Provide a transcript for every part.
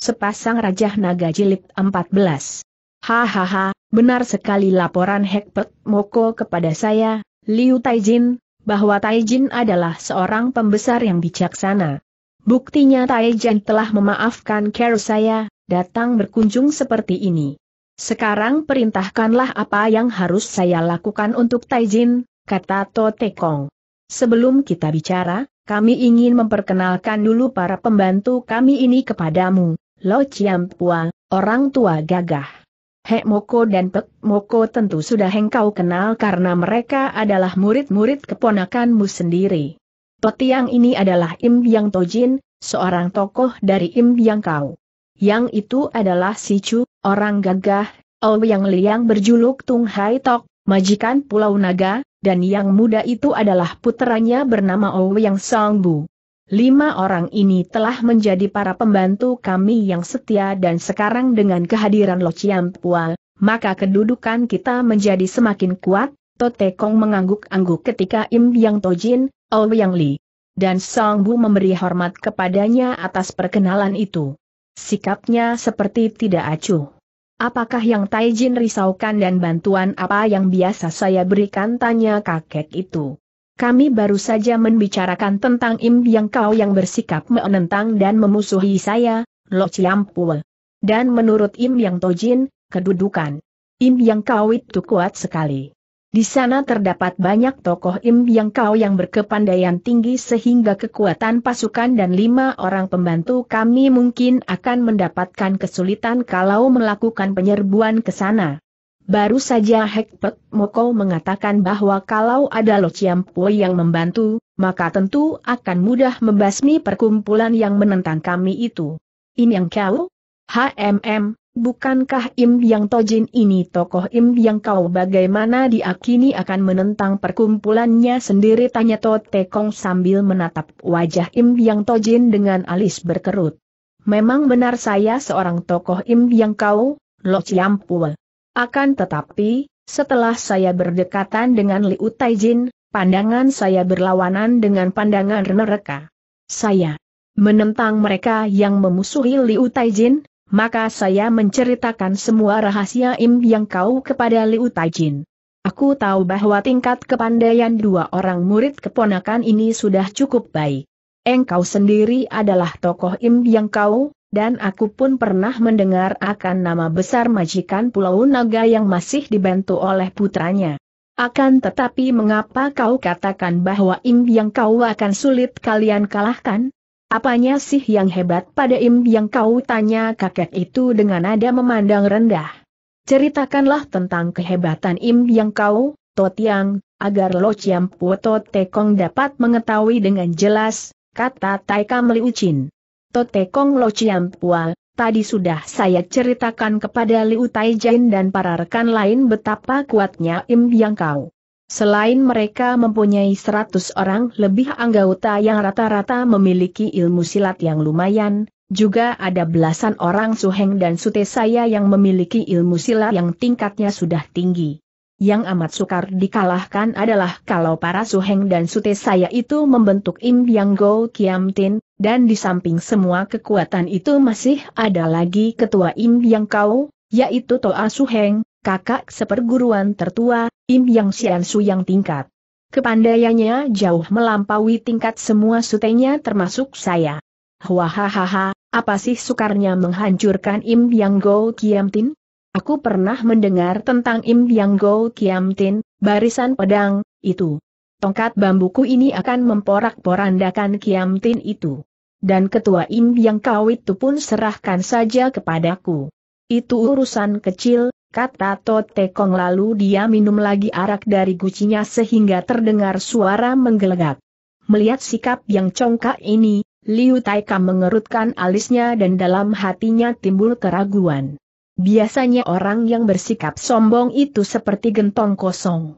sepasang rajah Naga Jilid 14. Hahaha, benar sekali laporan Hekpet Moko kepada saya, Liu Taijin, bahwa Taijin adalah seorang pembesar yang bijaksana. Buktinya Taijin telah memaafkan care saya, datang berkunjung seperti ini. Sekarang perintahkanlah apa yang harus saya lakukan untuk Taijin, kata To Tekong. Sebelum kita bicara, kami ingin memperkenalkan dulu para pembantu kami ini kepadamu. Lo Chiam Pua, orang tua gagah. Hek Moko dan Pek Moko tentu sudah engkau kenal karena mereka adalah murid-murid keponakanmu sendiri. Petiang ini adalah Im Yang Tojin, seorang tokoh dari Im Yang Kau. Yang itu adalah Si Chu, orang gagah, Ou oh Yang Liang berjuluk Tung Hai Tok, majikan Pulau Naga, dan yang muda itu adalah puteranya bernama Ou oh Yang Song Bu. Lima orang ini telah menjadi para pembantu kami yang setia dan sekarang dengan kehadiran Lo Pual, maka kedudukan kita menjadi semakin kuat, Tote Kong mengangguk-angguk ketika Im Yang Tojin, Ou Yang Li, dan Song Bu memberi hormat kepadanya atas perkenalan itu. Sikapnya seperti tidak acuh. Apakah yang Taijin risaukan dan bantuan apa yang biasa saya berikan tanya kakek itu. Kami baru saja membicarakan tentang Im yang kau yang bersikap menentang dan memusuhi saya, Lo Ciampul. Dan menurut Im yang Tojin, kedudukan Im yang kau itu kuat sekali. Di sana terdapat banyak tokoh Im yang kau yang berkepandaian tinggi sehingga kekuatan pasukan dan lima orang pembantu kami mungkin akan mendapatkan kesulitan kalau melakukan penyerbuan ke sana. Baru saja Hekpek Moko mengatakan bahwa kalau ada Lo Chiampoi yang membantu, maka tentu akan mudah membasmi perkumpulan yang menentang kami itu. Im yang kau? HMM, bukankah Im yang Tojin ini tokoh Im yang kau bagaimana diakini akan menentang perkumpulannya sendiri tanya Te Kong sambil menatap wajah Im yang Tojin dengan alis berkerut. Memang benar saya seorang tokoh Im yang kau, Lo Chiampoi. Akan tetapi, setelah saya berdekatan dengan Liu Taijin, pandangan saya berlawanan dengan pandangan mereka. Saya menentang mereka yang memusuhi Liu Taijin, maka saya menceritakan semua rahasia Im yang kau kepada Liu Taijin. Aku tahu bahwa tingkat kepandaian dua orang murid keponakan ini sudah cukup baik. Engkau sendiri adalah tokoh Im yang kau, dan aku pun pernah mendengar akan nama besar majikan Pulau Naga yang masih dibantu oleh putranya. Akan tetapi mengapa kau katakan bahwa Im yang kau akan sulit kalian kalahkan? Apanya sih yang hebat pada Im yang kau tanya kakek itu dengan nada memandang rendah? Ceritakanlah tentang kehebatan Im yang kau, Totiang, agar Lo Chiam Puoto Tekong dapat mengetahui dengan jelas, kata Taika Meliucin. Tote Kong Lo Chiam Pual, tadi sudah saya ceritakan kepada Liu Jain dan para rekan lain betapa kuatnya Im Yang Kau. Selain mereka mempunyai 100 orang lebih anggota yang rata-rata memiliki ilmu silat yang lumayan, juga ada belasan orang suheng dan sute saya yang memiliki ilmu silat yang tingkatnya sudah tinggi. Yang amat sukar dikalahkan adalah kalau para suheng dan sute saya itu membentuk Im Yang Go Kiam Tin, dan di samping semua kekuatan itu masih ada lagi ketua Im Yang Kau, yaitu Toa Suheng, kakak seperguruan tertua, Im Yang Sian Su yang tingkat. Kepandaiannya jauh melampaui tingkat semua sutenya termasuk saya. Hahaha, apa sih sukarnya menghancurkan Im Yang Go Kiam Tin? Aku pernah mendengar tentang Im Yang Go Kiam Tin, barisan pedang, itu. Tongkat bambuku ini akan memporak-porandakan Kiam Tin itu dan ketua im yang kau itu pun serahkan saja kepadaku. Itu urusan kecil, kata Tote Kong. lalu dia minum lagi arak dari gucinya sehingga terdengar suara menggelegak. Melihat sikap yang congkak ini, Liu Taika mengerutkan alisnya dan dalam hatinya timbul keraguan. Biasanya orang yang bersikap sombong itu seperti gentong kosong.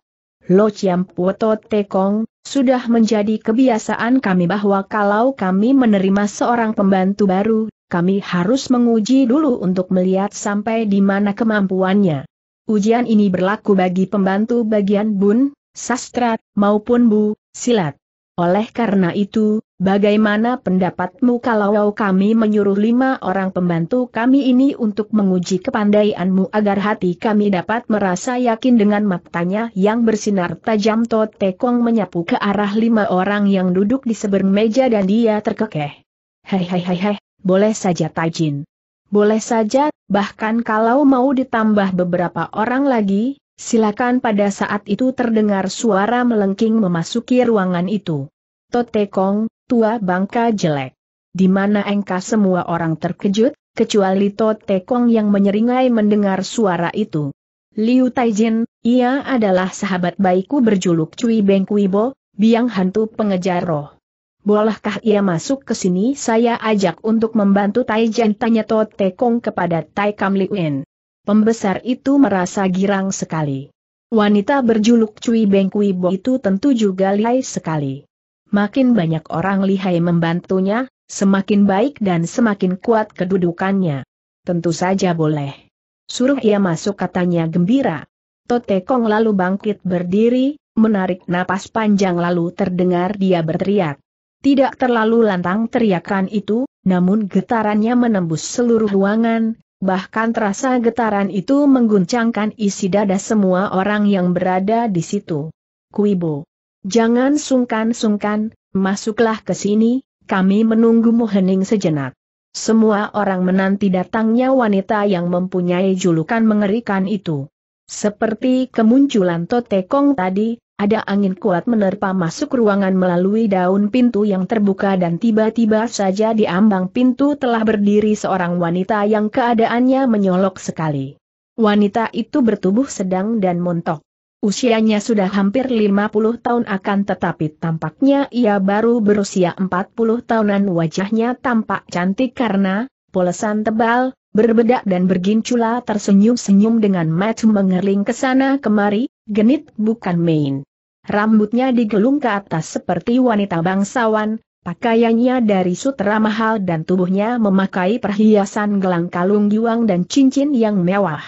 Lo Chiam Puoto Tekong, sudah menjadi kebiasaan kami bahwa kalau kami menerima seorang pembantu baru, kami harus menguji dulu untuk melihat sampai di mana kemampuannya. Ujian ini berlaku bagi pembantu bagian bun, sastra, maupun bu, silat. Oleh karena itu, Bagaimana pendapatmu kalau kami menyuruh lima orang pembantu kami ini untuk menguji kepandaianmu agar hati kami dapat merasa yakin dengan matanya yang bersinar tajam Totekong menyapu ke arah lima orang yang duduk di seberang meja dan dia terkekeh. Hei hei hei hei, boleh saja Tajin. Boleh saja, bahkan kalau mau ditambah beberapa orang lagi, silakan pada saat itu terdengar suara melengking memasuki ruangan itu. Totekong, tua bangka jelek. Di mana engka semua orang terkejut, kecuali To Tekong yang menyeringai mendengar suara itu. Liu Taijin, ia adalah sahabat baikku berjuluk Cui Beng Kui Bo, biang hantu pengejar roh. Bolehkah ia masuk ke sini? Saya ajak untuk membantu Taijan tanya To Kong kepada Tai Kam Wen. Pembesar itu merasa girang sekali. Wanita berjuluk Cui Beng Kui Bo itu tentu juga lihai sekali makin banyak orang lihai membantunya, semakin baik dan semakin kuat kedudukannya. Tentu saja boleh. Suruh ia masuk katanya gembira. Tote Kong lalu bangkit berdiri, menarik napas panjang lalu terdengar dia berteriak. Tidak terlalu lantang teriakan itu, namun getarannya menembus seluruh ruangan, bahkan terasa getaran itu mengguncangkan isi dada semua orang yang berada di situ. Kuibo. Jangan sungkan-sungkan, masuklah ke sini, kami menunggumu hening sejenak. Semua orang menanti datangnya wanita yang mempunyai julukan mengerikan itu. Seperti kemunculan Totekong tadi, ada angin kuat menerpa masuk ruangan melalui daun pintu yang terbuka dan tiba-tiba saja di ambang pintu telah berdiri seorang wanita yang keadaannya menyolok sekali. Wanita itu bertubuh sedang dan montok. Usianya sudah hampir 50 tahun akan tetapi tampaknya ia baru berusia 40 tahunan wajahnya tampak cantik karena, polesan tebal, berbedak dan bergincula tersenyum-senyum dengan mata mengerling ke sana kemari, genit bukan main. Rambutnya digelung ke atas seperti wanita bangsawan, pakaiannya dari sutra mahal dan tubuhnya memakai perhiasan gelang kalung juang dan cincin yang mewah.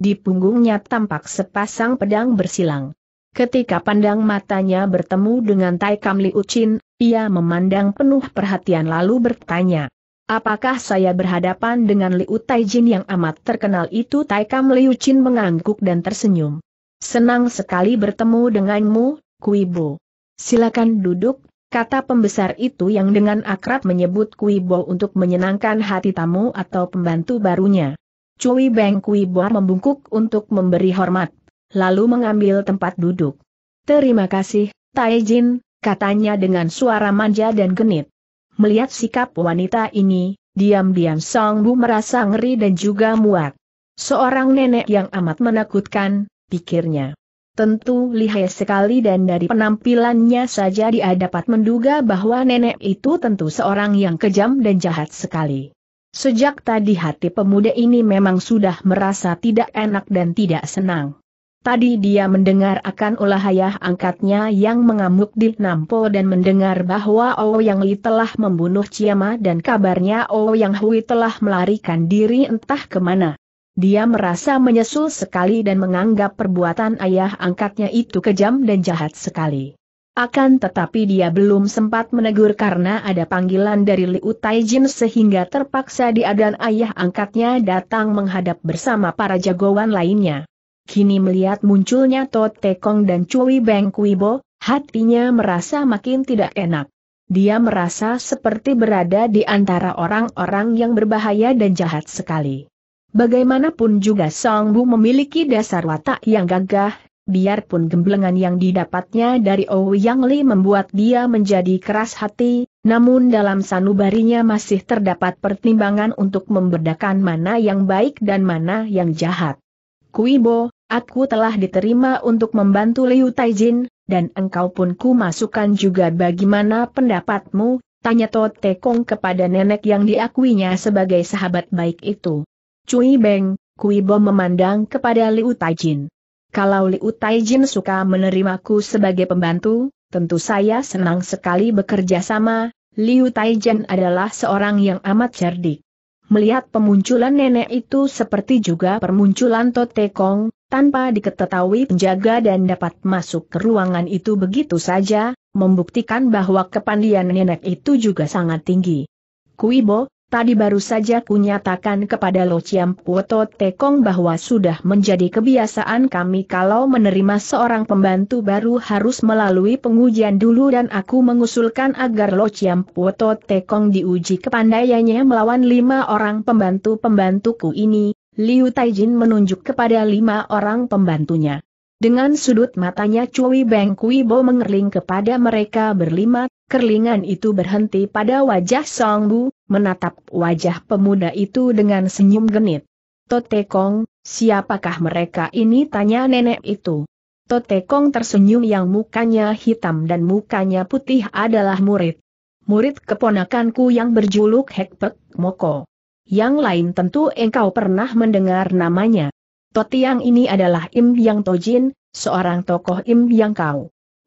Di punggungnya tampak sepasang pedang bersilang. Ketika pandang matanya bertemu dengan Kam Liu Chin, ia memandang penuh perhatian lalu bertanya. Apakah saya berhadapan dengan Liu Taijin yang amat terkenal itu Kam Liu Chin mengangguk dan tersenyum. Senang sekali bertemu denganmu, Kuibo. Silakan duduk, kata pembesar itu yang dengan akrab menyebut Kuibo untuk menyenangkan hati tamu atau pembantu barunya. Cui Beng Kui Boa membungkuk untuk memberi hormat, lalu mengambil tempat duduk. Terima kasih, Tai Jin, katanya dengan suara manja dan genit. Melihat sikap wanita ini, diam-diam Song Bu merasa ngeri dan juga muak. Seorang nenek yang amat menakutkan, pikirnya. Tentu lihai sekali dan dari penampilannya saja dia dapat menduga bahwa nenek itu tentu seorang yang kejam dan jahat sekali. Sejak tadi hati pemuda ini memang sudah merasa tidak enak dan tidak senang. Tadi dia mendengar akan ulah ayah angkatnya yang mengamuk di Nampo dan mendengar bahwa Ouyang Li telah membunuh Ciama dan kabarnya Ouyang Hui telah melarikan diri entah kemana. Dia merasa menyesal sekali dan menganggap perbuatan ayah angkatnya itu kejam dan jahat sekali. Akan tetapi dia belum sempat menegur karena ada panggilan dari Liu Taijin sehingga terpaksa dia dan ayah angkatnya datang menghadap bersama para jagoan lainnya. Kini melihat munculnya Tot Tekong dan Cui Beng Kuibo, hatinya merasa makin tidak enak. Dia merasa seperti berada di antara orang-orang yang berbahaya dan jahat sekali. Bagaimanapun juga Song Bu memiliki dasar watak yang gagah, biarpun gemblengan yang didapatnya dari Ou Yang Li membuat dia menjadi keras hati, namun dalam sanubarinya masih terdapat pertimbangan untuk membedakan mana yang baik dan mana yang jahat. Kuibo, aku telah diterima untuk membantu Liu Taijin, dan engkau pun ku masukkan juga bagaimana pendapatmu, tanya Tote Kong kepada nenek yang diakuinya sebagai sahabat baik itu. Cui Beng, Kuibo memandang kepada Liu Taijin. Kalau Liu Taijin suka menerimaku sebagai pembantu, tentu saya senang sekali bekerja sama, Liu Taijin adalah seorang yang amat cerdik. Melihat pemunculan nenek itu seperti juga permunculan Tote Kong, tanpa diketahui penjaga dan dapat masuk ke ruangan itu begitu saja, membuktikan bahwa kepandian nenek itu juga sangat tinggi. Kuibo, Tadi baru saja kunyatakan kepada Lo Chiam Puoto Tekong bahwa sudah menjadi kebiasaan kami kalau menerima seorang pembantu baru harus melalui pengujian dulu dan aku mengusulkan agar Lo Chiam Puoto Tekong diuji kepandaiannya melawan lima orang pembantu-pembantuku ini, Liu Taijin menunjuk kepada lima orang pembantunya. Dengan sudut matanya Cui Beng Kui Bo mengerling kepada mereka berlima, kerlingan itu berhenti pada wajah Song Bu, menatap wajah pemuda itu dengan senyum genit. Tote Kong, siapakah mereka ini tanya nenek itu. Tote Kong tersenyum yang mukanya hitam dan mukanya putih adalah murid. Murid keponakanku yang berjuluk Hekpek Moko. Yang lain tentu engkau pernah mendengar namanya. Totiang ini adalah Im Yang Tojin, seorang tokoh Im Yang Kau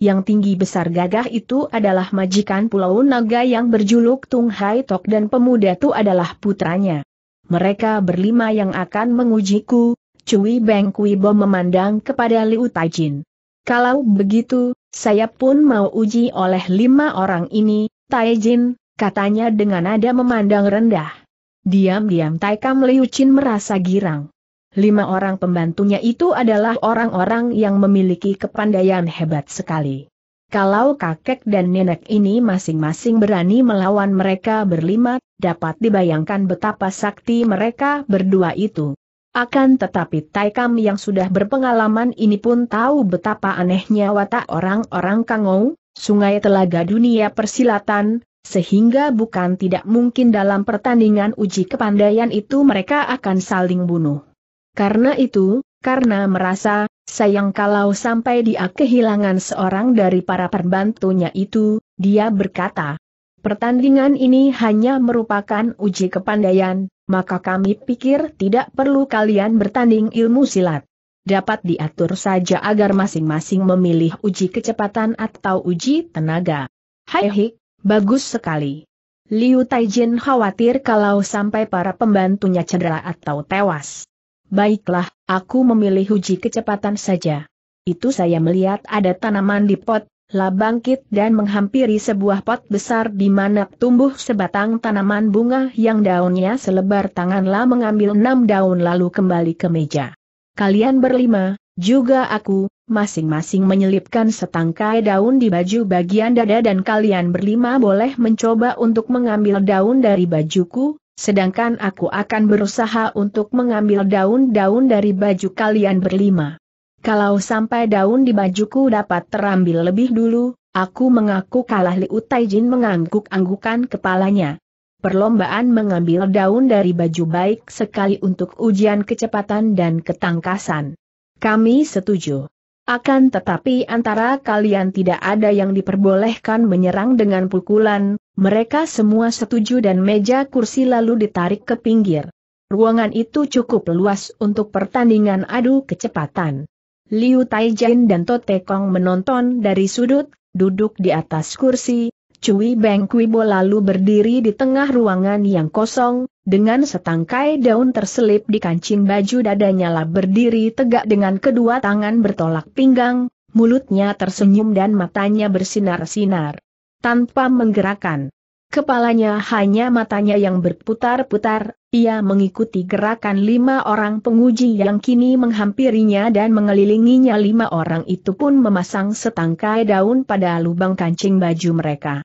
yang tinggi besar gagah itu adalah majikan Pulau Naga yang berjuluk Tung Hai Tok dan pemuda itu adalah putranya. Mereka berlima yang akan mengujiku, Cui Beng Kui Bo memandang kepada Liu Taijin. Kalau begitu, saya pun mau uji oleh lima orang ini, Taijin, katanya dengan nada memandang rendah. Diam-diam Tai Kam Liu Chin merasa girang lima orang pembantunya itu adalah orang-orang yang memiliki kepandaian hebat sekali. Kalau kakek dan nenek ini masing-masing berani melawan mereka berlima, dapat dibayangkan betapa sakti mereka berdua itu. Akan tetapi Taikam yang sudah berpengalaman ini pun tahu betapa anehnya watak orang-orang Kangou, sungai telaga dunia persilatan, sehingga bukan tidak mungkin dalam pertandingan uji kepandaian itu mereka akan saling bunuh. Karena itu, karena merasa, sayang kalau sampai dia kehilangan seorang dari para perbantunya itu, dia berkata, pertandingan ini hanya merupakan uji kepandaian, maka kami pikir tidak perlu kalian bertanding ilmu silat. Dapat diatur saja agar masing-masing memilih uji kecepatan atau uji tenaga. Hai hik, bagus sekali. Liu Taijin khawatir kalau sampai para pembantunya cedera atau tewas. Baiklah, aku memilih uji kecepatan saja. Itu saya melihat ada tanaman di pot, lah bangkit dan menghampiri sebuah pot besar di mana tumbuh sebatang tanaman bunga yang daunnya selebar tangan La mengambil enam daun lalu kembali ke meja. Kalian berlima, juga aku, masing-masing menyelipkan setangkai daun di baju bagian dada dan kalian berlima boleh mencoba untuk mengambil daun dari bajuku, sedangkan aku akan berusaha untuk mengambil daun-daun dari baju kalian berlima. Kalau sampai daun di bajuku dapat terambil lebih dulu, aku mengaku kalah Liu Taijin mengangguk-anggukan kepalanya. Perlombaan mengambil daun dari baju baik sekali untuk ujian kecepatan dan ketangkasan. Kami setuju. Akan tetapi antara kalian tidak ada yang diperbolehkan menyerang dengan pukulan, mereka semua setuju dan meja kursi lalu ditarik ke pinggir. Ruangan itu cukup luas untuk pertandingan adu kecepatan. Liu Taijin dan Tote Kong menonton dari sudut, duduk di atas kursi, Cui Beng Kuibo lalu berdiri di tengah ruangan yang kosong, dengan setangkai daun terselip di kancing baju dadanya lah berdiri tegak dengan kedua tangan bertolak pinggang, mulutnya tersenyum dan matanya bersinar-sinar tanpa menggerakkan kepalanya hanya matanya yang berputar-putar, ia mengikuti gerakan lima orang penguji yang kini menghampirinya dan mengelilinginya lima orang itu pun memasang setangkai daun pada lubang kancing baju mereka.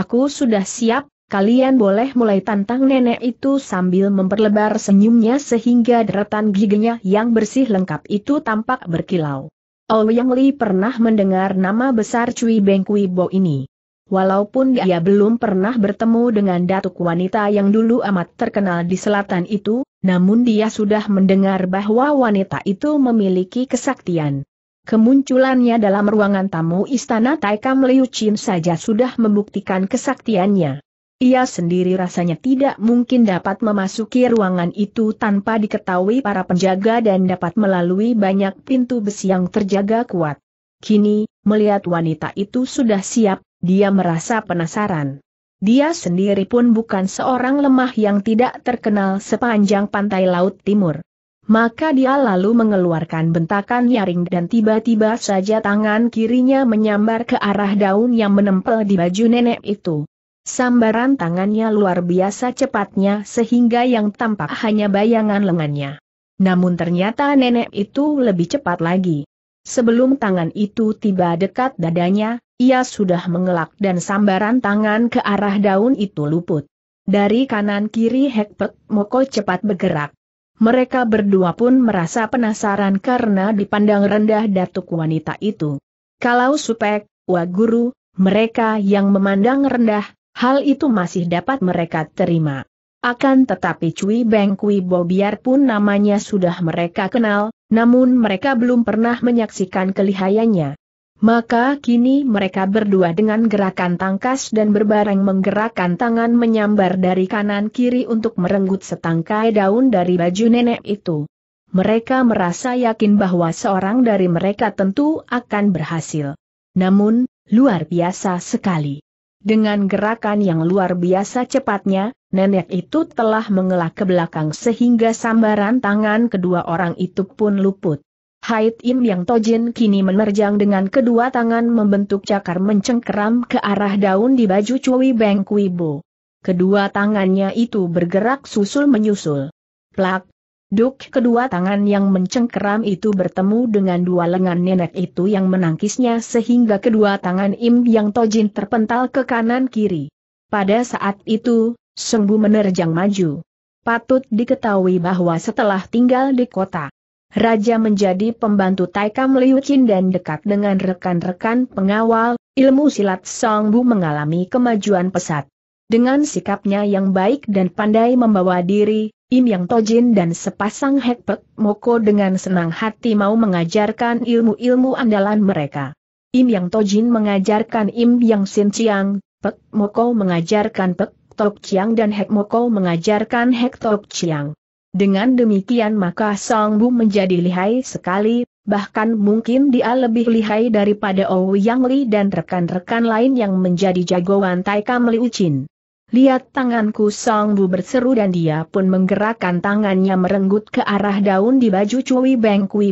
Aku sudah siap, kalian boleh mulai tantang nenek itu sambil memperlebar senyumnya sehingga deretan giginya yang bersih lengkap itu tampak berkilau. Ouyang oh, Li pernah mendengar nama besar Cui Beng Kui Bo ini. Walaupun dia belum pernah bertemu dengan datuk wanita yang dulu amat terkenal di selatan itu, namun dia sudah mendengar bahwa wanita itu memiliki kesaktian. Kemunculannya dalam ruangan tamu istana Taikam Liu Chin saja sudah membuktikan kesaktiannya. Ia sendiri rasanya tidak mungkin dapat memasuki ruangan itu tanpa diketahui para penjaga dan dapat melalui banyak pintu besi yang terjaga kuat. Kini, melihat wanita itu sudah siap, dia merasa penasaran. Dia sendiri pun bukan seorang lemah yang tidak terkenal sepanjang pantai laut timur. Maka dia lalu mengeluarkan bentakan nyaring dan tiba-tiba saja tangan kirinya menyambar ke arah daun yang menempel di baju nenek itu. Sambaran tangannya luar biasa cepatnya sehingga yang tampak hanya bayangan lengannya. Namun ternyata nenek itu lebih cepat lagi. Sebelum tangan itu tiba dekat dadanya, ia sudah mengelak dan sambaran tangan ke arah daun itu luput. Dari kanan kiri Hekpet, Moko cepat bergerak. Mereka berdua pun merasa penasaran karena dipandang rendah datuk wanita itu. Kalau supek, guru, mereka yang memandang rendah, hal itu masih dapat mereka terima. Akan tetapi Cui Beng Kui Bo biarpun namanya sudah mereka kenal, namun mereka belum pernah menyaksikan kelihayannya. Maka kini mereka berdua dengan gerakan tangkas dan berbareng menggerakkan tangan menyambar dari kanan kiri untuk merenggut setangkai daun dari baju nenek itu. Mereka merasa yakin bahwa seorang dari mereka tentu akan berhasil. Namun, luar biasa sekali. Dengan gerakan yang luar biasa cepatnya, nenek itu telah mengelak ke belakang sehingga sambaran tangan kedua orang itu pun luput. Haid Im yang tojin kini menerjang dengan kedua tangan membentuk cakar mencengkeram ke arah daun di baju Cui Beng Kuibo. Kedua tangannya itu bergerak susul-menyusul. Plak, duk kedua tangan yang mencengkeram itu bertemu dengan dua lengan nenek itu yang menangkisnya sehingga kedua tangan Im yang tojin terpental ke kanan-kiri. Pada saat itu, Sengbu menerjang maju. Patut diketahui bahwa setelah tinggal di kota Raja menjadi pembantu Taikam Liu Qin dan dekat dengan rekan-rekan pengawal, ilmu silat Song Bu mengalami kemajuan pesat. Dengan sikapnya yang baik dan pandai membawa diri, Im Yang Tojin dan sepasang Hekpek Moko dengan senang hati mau mengajarkan ilmu-ilmu andalan mereka. Im Yang Tojin mengajarkan Im Yang Sin Chiang, Pek Moko mengajarkan Pek Tok Chiang dan Hek Moko mengajarkan Hek Tok Chiang. Dengan demikian maka Song Bu menjadi lihai sekali, bahkan mungkin dia lebih lihai daripada Ou Yang Li dan rekan-rekan lain yang menjadi jagoan Taikam Li Chin. Lihat tanganku Song Bu berseru dan dia pun menggerakkan tangannya merenggut ke arah daun di baju Cui Beng Kui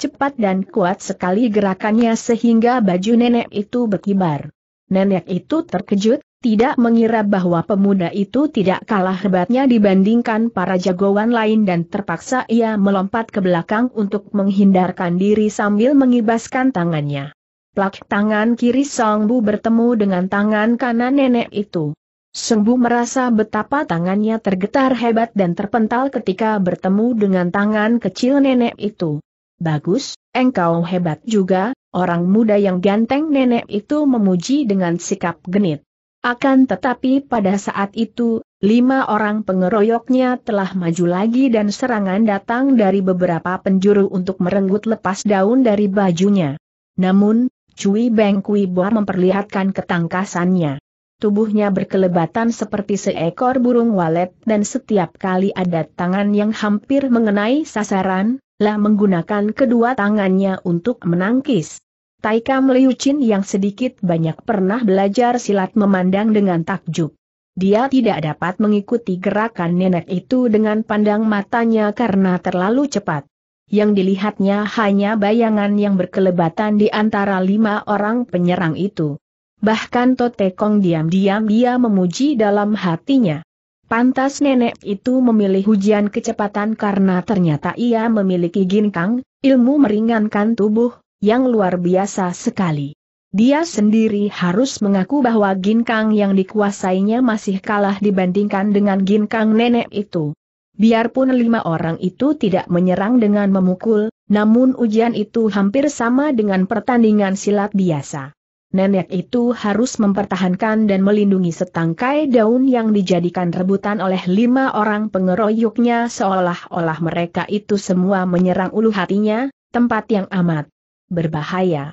Cepat dan kuat sekali gerakannya sehingga baju nenek itu berkibar. Nenek itu terkejut, tidak mengira bahwa pemuda itu tidak kalah hebatnya dibandingkan para jagoan lain dan terpaksa ia melompat ke belakang untuk menghindarkan diri sambil mengibaskan tangannya. Plak tangan kiri Songbu bertemu dengan tangan kanan nenek itu. Songbu merasa betapa tangannya tergetar hebat dan terpental ketika bertemu dengan tangan kecil nenek itu. Bagus, engkau hebat juga, orang muda yang ganteng nenek itu memuji dengan sikap genit. Akan tetapi pada saat itu, lima orang pengeroyoknya telah maju lagi dan serangan datang dari beberapa penjuru untuk merenggut lepas daun dari bajunya. Namun, Cui Beng Kui Boa memperlihatkan ketangkasannya. Tubuhnya berkelebatan seperti seekor burung walet dan setiap kali ada tangan yang hampir mengenai sasaran, lah menggunakan kedua tangannya untuk menangkis. Taika Liu yang sedikit banyak pernah belajar silat memandang dengan takjub. Dia tidak dapat mengikuti gerakan nenek itu dengan pandang matanya karena terlalu cepat. Yang dilihatnya hanya bayangan yang berkelebatan di antara lima orang penyerang itu. Bahkan Tote Kong diam-diam dia memuji dalam hatinya. Pantas nenek itu memilih hujan kecepatan karena ternyata ia memiliki ginkang, ilmu meringankan tubuh, yang luar biasa sekali. Dia sendiri harus mengaku bahwa ginkang yang dikuasainya masih kalah dibandingkan dengan ginkang nenek itu. Biarpun lima orang itu tidak menyerang dengan memukul, namun ujian itu hampir sama dengan pertandingan silat biasa. Nenek itu harus mempertahankan dan melindungi setangkai daun yang dijadikan rebutan oleh lima orang pengeroyoknya seolah-olah mereka itu semua menyerang ulu hatinya, tempat yang amat berbahaya.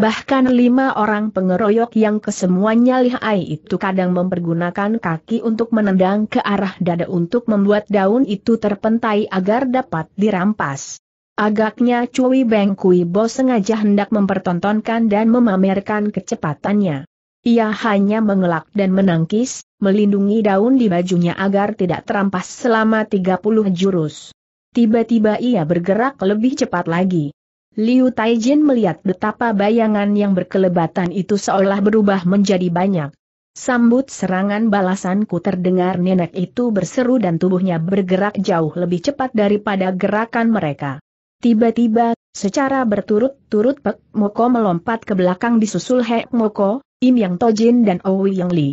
Bahkan lima orang pengeroyok yang kesemuanya lihai itu kadang mempergunakan kaki untuk menendang ke arah dada untuk membuat daun itu terpentai agar dapat dirampas. Agaknya Cui Beng Kui Bo sengaja hendak mempertontonkan dan memamerkan kecepatannya. Ia hanya mengelak dan menangkis, melindungi daun di bajunya agar tidak terampas selama 30 jurus. Tiba-tiba ia bergerak lebih cepat lagi. Liu Taijin melihat betapa bayangan yang berkelebatan itu seolah berubah menjadi banyak. Sambut serangan balasanku terdengar nenek itu berseru dan tubuhnya bergerak jauh lebih cepat daripada gerakan mereka. Tiba-tiba, secara berturut-turut Pek Moko melompat ke belakang disusul Hek Moko, Im Yang Tojin dan Owi Yang Li.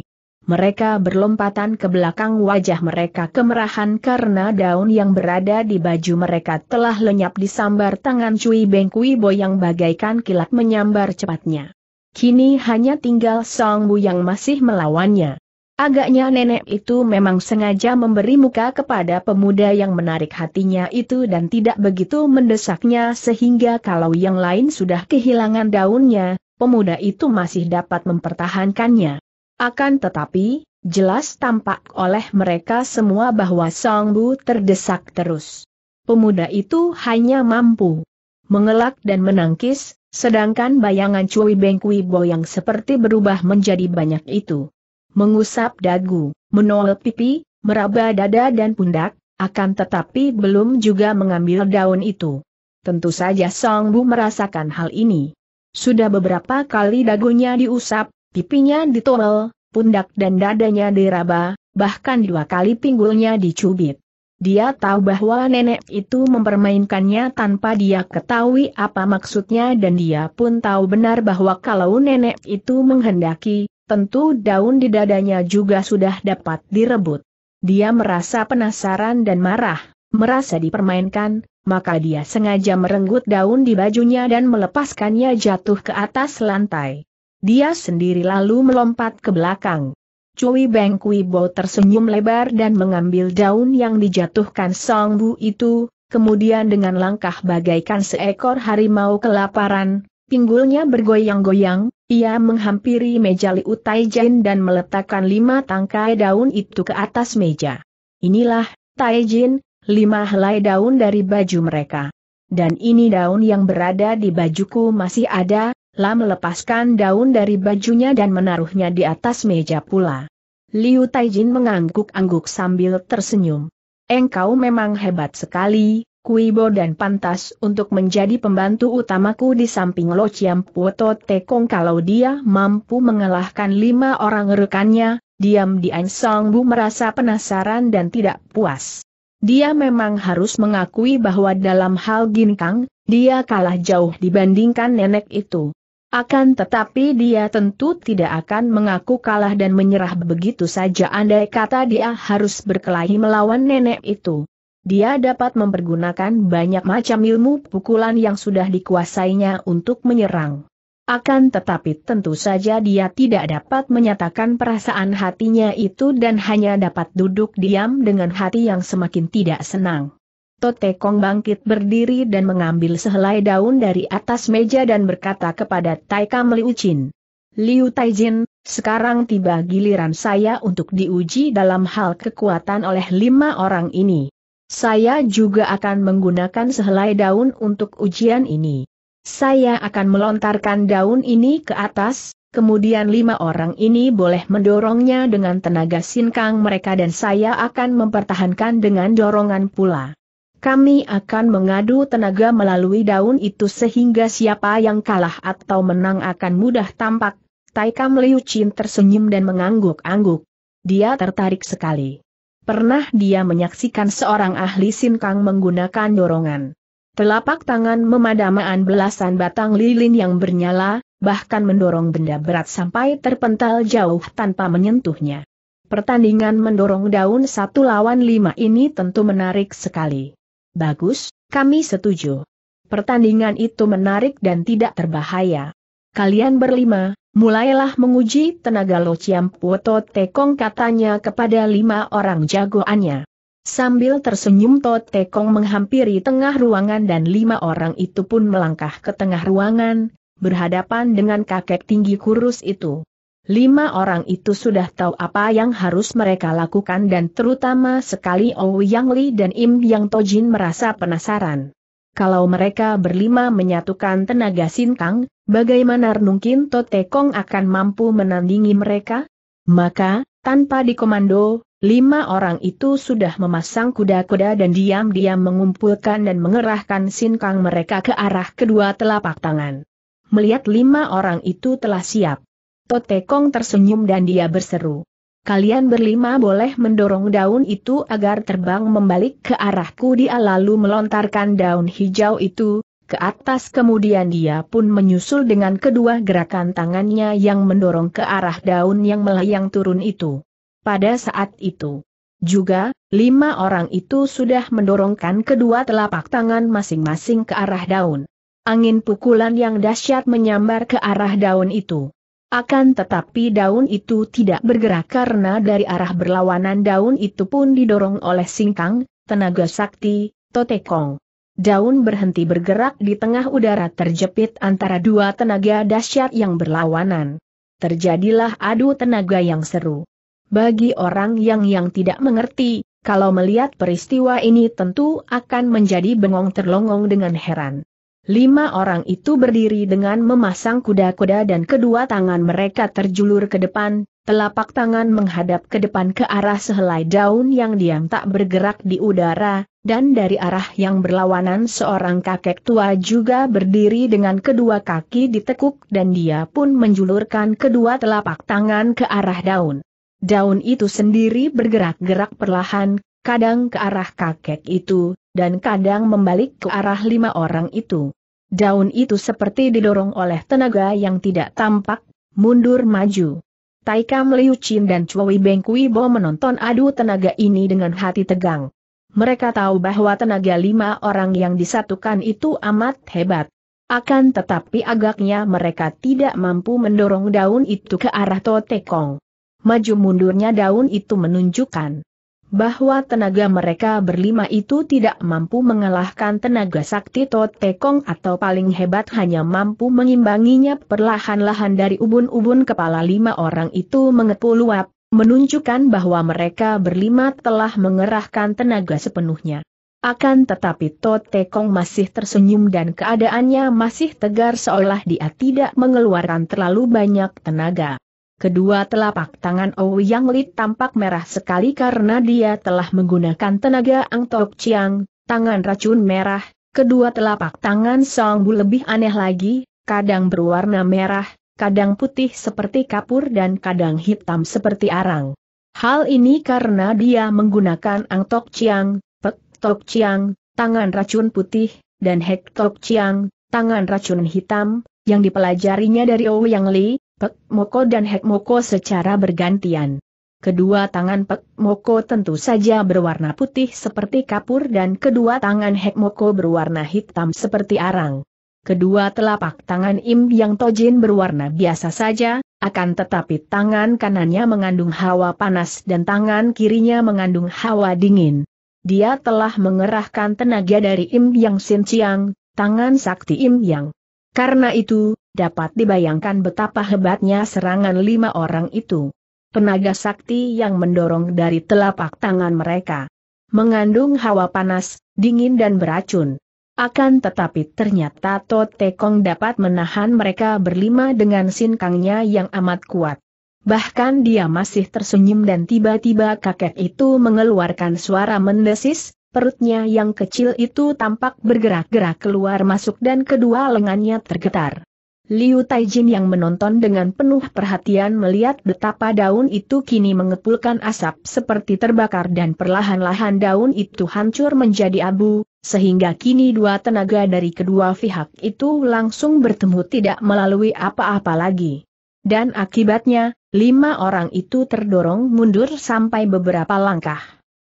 Mereka berlompatan ke belakang wajah mereka kemerahan karena daun yang berada di baju mereka telah lenyap disambar tangan Cui Beng Kui Bo yang bagaikan kilat menyambar cepatnya. Kini hanya tinggal Song Bu yang masih melawannya. Agaknya nenek itu memang sengaja memberi muka kepada pemuda yang menarik hatinya itu dan tidak begitu mendesaknya sehingga kalau yang lain sudah kehilangan daunnya, pemuda itu masih dapat mempertahankannya. Akan tetapi, jelas tampak oleh mereka semua bahwa Song Bu terdesak terus. Pemuda itu hanya mampu mengelak dan menangkis, sedangkan bayangan Cui Beng Bo yang seperti berubah menjadi banyak itu. Mengusap dagu, menol pipi, meraba dada dan pundak, akan tetapi belum juga mengambil daun itu. Tentu saja Song Bu merasakan hal ini. Sudah beberapa kali dagunya diusap, pipinya ditowel, pundak dan dadanya diraba, bahkan dua kali pinggulnya dicubit. Dia tahu bahwa nenek itu mempermainkannya tanpa dia ketahui apa maksudnya dan dia pun tahu benar bahwa kalau nenek itu menghendaki, tentu daun di dadanya juga sudah dapat direbut. Dia merasa penasaran dan marah, merasa dipermainkan, maka dia sengaja merenggut daun di bajunya dan melepaskannya jatuh ke atas lantai. Dia sendiri lalu melompat ke belakang. Cui Beng Kui Bo tersenyum lebar dan mengambil daun yang dijatuhkan Song Bu itu, kemudian dengan langkah bagaikan seekor harimau kelaparan, pinggulnya bergoyang-goyang, ia menghampiri meja Liu Jin dan meletakkan lima tangkai daun itu ke atas meja. Inilah, Tai Jin, lima helai daun dari baju mereka. Dan ini daun yang berada di bajuku masih ada, Lam melepaskan daun dari bajunya dan menaruhnya di atas meja pula. Liu Taijin mengangguk-angguk sambil tersenyum. Engkau memang hebat sekali, Kuibo dan pantas untuk menjadi pembantu utamaku di samping Lo Chiam Puoto Tekong kalau dia mampu mengalahkan lima orang rekannya, diam di An Bu merasa penasaran dan tidak puas. Dia memang harus mengakui bahwa dalam hal ginkang, dia kalah jauh dibandingkan nenek itu. Akan tetapi dia tentu tidak akan mengaku kalah dan menyerah begitu saja andai kata dia harus berkelahi melawan nenek itu. Dia dapat mempergunakan banyak macam ilmu pukulan yang sudah dikuasainya untuk menyerang. Akan tetapi tentu saja dia tidak dapat menyatakan perasaan hatinya itu dan hanya dapat duduk diam dengan hati yang semakin tidak senang. Tote Kong bangkit berdiri dan mengambil sehelai daun dari atas meja dan berkata kepada Taikam Liu Chin. Liu Taijin, sekarang tiba giliran saya untuk diuji dalam hal kekuatan oleh lima orang ini. Saya juga akan menggunakan sehelai daun untuk ujian ini. Saya akan melontarkan daun ini ke atas, kemudian lima orang ini boleh mendorongnya dengan tenaga sinkang mereka dan saya akan mempertahankan dengan dorongan pula. Kami akan mengadu tenaga melalui daun itu sehingga siapa yang kalah atau menang akan mudah tampak. Taikam Liu Chin tersenyum dan mengangguk-angguk. Dia tertarik sekali. Pernah dia menyaksikan seorang ahli sin kang menggunakan dorongan. Telapak tangan memadamaan belasan batang lilin yang bernyala, bahkan mendorong benda berat sampai terpental jauh tanpa menyentuhnya. Pertandingan mendorong daun satu lawan lima ini tentu menarik sekali. Bagus, kami setuju. Pertandingan itu menarik dan tidak terbahaya. Kalian berlima, mulailah menguji tenaga Lo Puoto Tekong katanya kepada lima orang jagoannya. Sambil tersenyum To Tekong menghampiri tengah ruangan dan lima orang itu pun melangkah ke tengah ruangan, berhadapan dengan kakek tinggi kurus itu. Lima orang itu sudah tahu apa yang harus mereka lakukan dan terutama sekali Ou Yang Li dan Im Yang Tojin merasa penasaran. Kalau mereka berlima menyatukan tenaga sintang, bagaimana mungkin Tote Kong akan mampu menandingi mereka? Maka, tanpa dikomando, lima orang itu sudah memasang kuda-kuda dan diam-diam mengumpulkan dan mengerahkan sintang mereka ke arah kedua telapak tangan. Melihat lima orang itu telah siap. Totekong tersenyum dan dia berseru. Kalian berlima boleh mendorong daun itu agar terbang membalik ke arahku dia lalu melontarkan daun hijau itu, ke atas kemudian dia pun menyusul dengan kedua gerakan tangannya yang mendorong ke arah daun yang melayang turun itu. Pada saat itu, juga, lima orang itu sudah mendorongkan kedua telapak tangan masing-masing ke arah daun. Angin pukulan yang dahsyat menyambar ke arah daun itu. Akan tetapi daun itu tidak bergerak karena dari arah berlawanan daun itu pun didorong oleh singkang, tenaga sakti, totekong. Daun berhenti bergerak di tengah udara terjepit antara dua tenaga dahsyat yang berlawanan. Terjadilah adu tenaga yang seru. Bagi orang yang yang tidak mengerti, kalau melihat peristiwa ini tentu akan menjadi bengong terlongong dengan heran. Lima orang itu berdiri dengan memasang kuda-kuda dan kedua tangan mereka terjulur ke depan, telapak tangan menghadap ke depan ke arah sehelai daun yang diam tak bergerak di udara, dan dari arah yang berlawanan seorang kakek tua juga berdiri dengan kedua kaki ditekuk dan dia pun menjulurkan kedua telapak tangan ke arah daun. Daun itu sendiri bergerak-gerak perlahan, kadang ke arah kakek itu, dan kadang membalik ke arah lima orang itu. Daun itu seperti didorong oleh tenaga yang tidak tampak, mundur maju. Taika, Liu Chin dan Chui Beng Kui Bo menonton adu tenaga ini dengan hati tegang. Mereka tahu bahwa tenaga lima orang yang disatukan itu amat hebat. Akan tetapi agaknya mereka tidak mampu mendorong daun itu ke arah Totekong. Maju mundurnya daun itu menunjukkan bahwa tenaga mereka berlima itu tidak mampu mengalahkan tenaga sakti Totekong Tekong atau paling hebat hanya mampu mengimbanginya perlahan-lahan dari ubun-ubun kepala lima orang itu mengepul luap, menunjukkan bahwa mereka berlima telah mengerahkan tenaga sepenuhnya. Akan tetapi Totekong Tekong masih tersenyum dan keadaannya masih tegar seolah dia tidak mengeluarkan terlalu banyak tenaga. Kedua telapak tangan Ouyang Li tampak merah sekali karena dia telah menggunakan tenaga Ang Tok Chiang, tangan racun merah, kedua telapak tangan Song Bu lebih aneh lagi, kadang berwarna merah, kadang putih seperti kapur dan kadang hitam seperti arang. Hal ini karena dia menggunakan Ang Tok Chiang, Pek Tok Chiang, tangan racun putih, dan Hek Tok Chiang, tangan racun hitam, yang dipelajarinya dari Ouyang Li, Pek Moko dan Hek Moko secara bergantian. Kedua tangan Pek Moko tentu saja berwarna putih seperti kapur dan kedua tangan Hek Moko berwarna hitam seperti arang. Kedua telapak tangan Im Yang Tojin berwarna biasa saja, akan tetapi tangan kanannya mengandung hawa panas dan tangan kirinya mengandung hawa dingin. Dia telah mengerahkan tenaga dari Im Yang Sin Chiang, tangan sakti Im Yang. Karena itu, dapat dibayangkan betapa hebatnya serangan lima orang itu. Tenaga sakti yang mendorong dari telapak tangan mereka. Mengandung hawa panas, dingin dan beracun. Akan tetapi ternyata Totekong dapat menahan mereka berlima dengan sinkangnya yang amat kuat. Bahkan dia masih tersenyum dan tiba-tiba kakek itu mengeluarkan suara mendesis, perutnya yang kecil itu tampak bergerak-gerak keluar masuk dan kedua lengannya tergetar. Liu Taijin yang menonton dengan penuh perhatian melihat betapa daun itu kini mengepulkan asap seperti terbakar dan perlahan-lahan daun itu hancur menjadi abu, sehingga kini dua tenaga dari kedua pihak itu langsung bertemu tidak melalui apa-apa lagi. Dan akibatnya, lima orang itu terdorong mundur sampai beberapa langkah.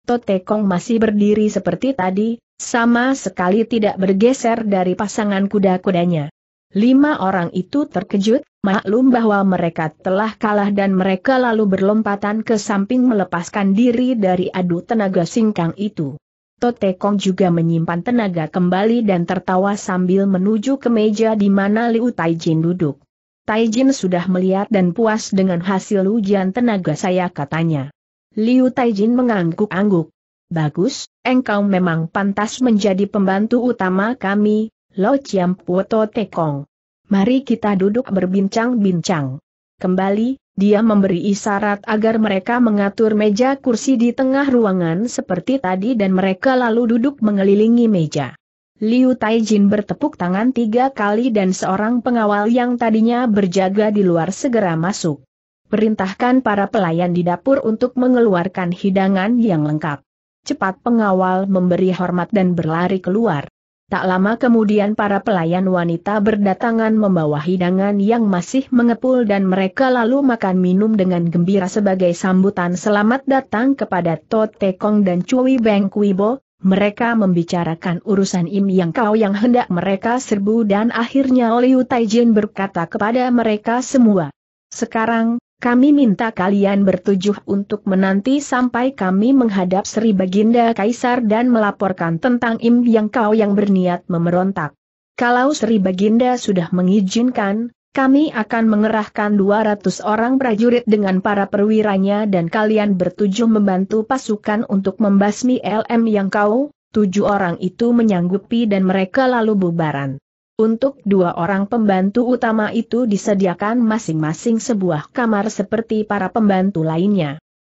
Tote Kong masih berdiri seperti tadi, sama sekali tidak bergeser dari pasangan kuda-kudanya. Lima orang itu terkejut, maklum bahwa mereka telah kalah dan mereka lalu berlompatan ke samping melepaskan diri dari adu tenaga singkang itu. Totekong juga menyimpan tenaga kembali dan tertawa sambil menuju ke meja di mana Liu Taijin duduk. Taijin sudah melihat dan puas dengan hasil ujian tenaga saya katanya. Liu Taijin mengangguk-angguk. Bagus, engkau memang pantas menjadi pembantu utama kami, Lo Chiam Puoto Tekong. Mari kita duduk berbincang-bincang. Kembali, dia memberi isyarat agar mereka mengatur meja kursi di tengah ruangan seperti tadi dan mereka lalu duduk mengelilingi meja. Liu Taijin bertepuk tangan tiga kali dan seorang pengawal yang tadinya berjaga di luar segera masuk. Perintahkan para pelayan di dapur untuk mengeluarkan hidangan yang lengkap. Cepat pengawal memberi hormat dan berlari keluar. Tak lama kemudian para pelayan wanita berdatangan membawa hidangan yang masih mengepul dan mereka lalu makan minum dengan gembira sebagai sambutan selamat datang kepada Tote Kong dan Cui Beng Kuibo. Mereka membicarakan urusan Im Yang Kau yang hendak mereka serbu dan akhirnya Liu Taijin berkata kepada mereka semua. Sekarang, kami minta kalian bertujuh untuk menanti sampai kami menghadap Sri Baginda Kaisar dan melaporkan tentang Im yang kau yang berniat memerontak. Kalau Sri Baginda sudah mengizinkan, kami akan mengerahkan 200 orang prajurit dengan para perwiranya dan kalian bertujuh membantu pasukan untuk membasmi LM yang kau, tujuh orang itu menyanggupi dan mereka lalu bubaran. Untuk dua orang pembantu utama itu disediakan masing-masing sebuah kamar seperti para pembantu lainnya.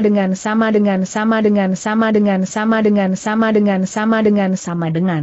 sama dengan sama dengan sama dengan sama dengan sama dengan sama dengan sama dengan sama dengan sama dengan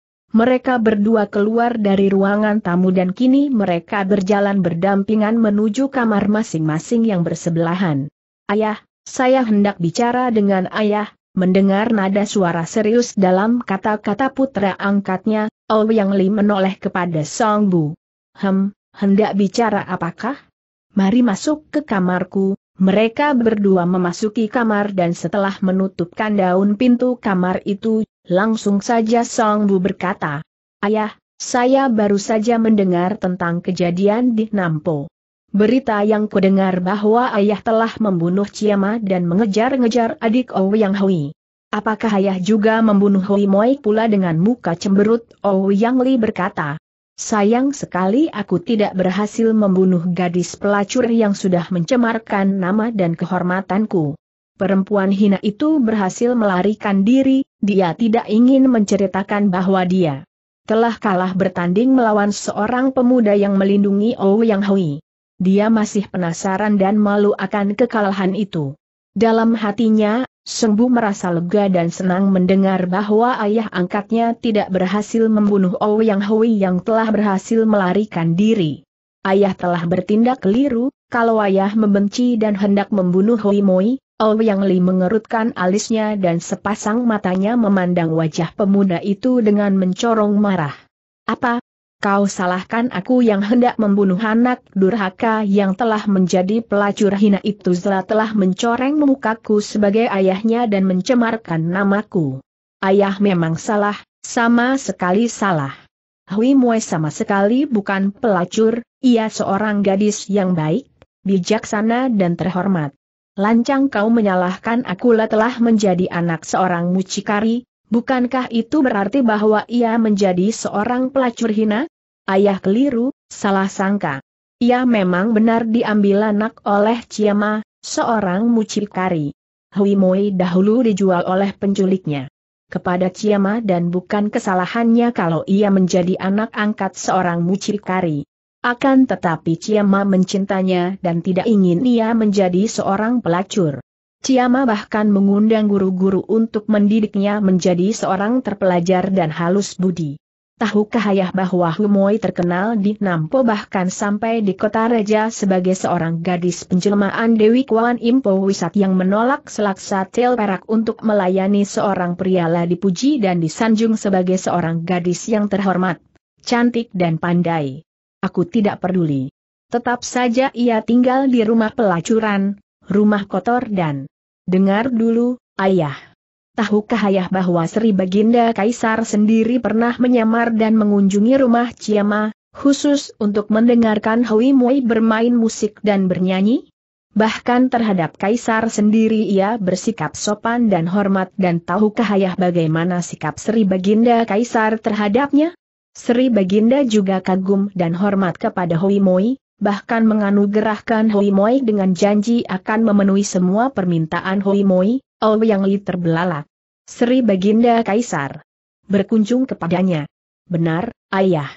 Mereka berdua keluar dari ruangan tamu dan kini mereka berjalan berdampingan menuju kamar masing-masing yang bersebelahan. Ayah, saya hendak bicara dengan ayah, mendengar nada suara serius dalam kata-kata putra angkatnya, Oh Yang Li menoleh kepada Song Bu. Hem, hendak bicara apakah? Mari masuk ke kamarku, mereka berdua memasuki kamar dan setelah menutupkan daun pintu kamar itu, Langsung saja Song Bu berkata, Ayah, saya baru saja mendengar tentang kejadian di Nampo. Berita yang kudengar bahwa ayah telah membunuh Ciama dan mengejar-ngejar adik Ouyang Hui. Apakah ayah juga membunuh Hui Moi pula dengan muka cemberut? Ouyang Li berkata, Sayang sekali aku tidak berhasil membunuh gadis pelacur yang sudah mencemarkan nama dan kehormatanku. Perempuan hina itu berhasil melarikan diri, dia tidak ingin menceritakan bahwa dia telah kalah bertanding melawan seorang pemuda yang melindungi Ou Yang Hui. Dia masih penasaran dan malu akan kekalahan itu. Dalam hatinya, Bu merasa lega dan senang mendengar bahwa ayah angkatnya tidak berhasil membunuh Ou Yang Hui yang telah berhasil melarikan diri. Ayah telah bertindak keliru, kalau ayah membenci dan hendak membunuh Hui Moi, yang Li mengerutkan alisnya dan sepasang matanya memandang wajah pemuda itu dengan mencorong marah. Apa? Kau salahkan aku yang hendak membunuh anak durhaka yang telah menjadi pelacur hina itu Zla telah mencoreng mukaku sebagai ayahnya dan mencemarkan namaku. Ayah memang salah, sama sekali salah. Hui Mue sama sekali bukan pelacur, ia seorang gadis yang baik, bijaksana dan terhormat. Lancang kau menyalahkan akulah telah menjadi anak seorang mucikari, bukankah itu berarti bahwa ia menjadi seorang pelacur hina? Ayah keliru, salah sangka. Ia memang benar diambil anak oleh Ciema, seorang mucikari. Hui Moi dahulu dijual oleh penculiknya kepada Ciema dan bukan kesalahannya kalau ia menjadi anak angkat seorang mucikari. Akan tetapi Ciama mencintanya dan tidak ingin ia menjadi seorang pelacur. Ciama bahkan mengundang guru-guru untuk mendidiknya menjadi seorang terpelajar dan halus budi. Tahukah ayah bahwa Humoy terkenal di Nampo bahkan sampai di kota Raja sebagai seorang gadis penjelmaan Dewi Kwan Impo Wisat yang menolak selaksa tel perak untuk melayani seorang pria priala dipuji dan disanjung sebagai seorang gadis yang terhormat, cantik dan pandai. Aku tidak peduli. Tetap saja ia tinggal di rumah pelacuran, rumah kotor dan... Dengar dulu, ayah. Tahukah ayah bahwa Sri Baginda Kaisar sendiri pernah menyamar dan mengunjungi rumah Ciama, khusus untuk mendengarkan Hui Mui bermain musik dan bernyanyi? Bahkan terhadap Kaisar sendiri ia bersikap sopan dan hormat dan tahukah ayah bagaimana sikap Sri Baginda Kaisar terhadapnya? Sri Baginda juga kagum dan hormat kepada Hui Moi, bahkan menganugerahkan Hui Moi dengan janji akan memenuhi semua permintaan Hui Moi, Ouyang Li terbelalak. Sri Baginda Kaisar berkunjung kepadanya. Benar, ayah.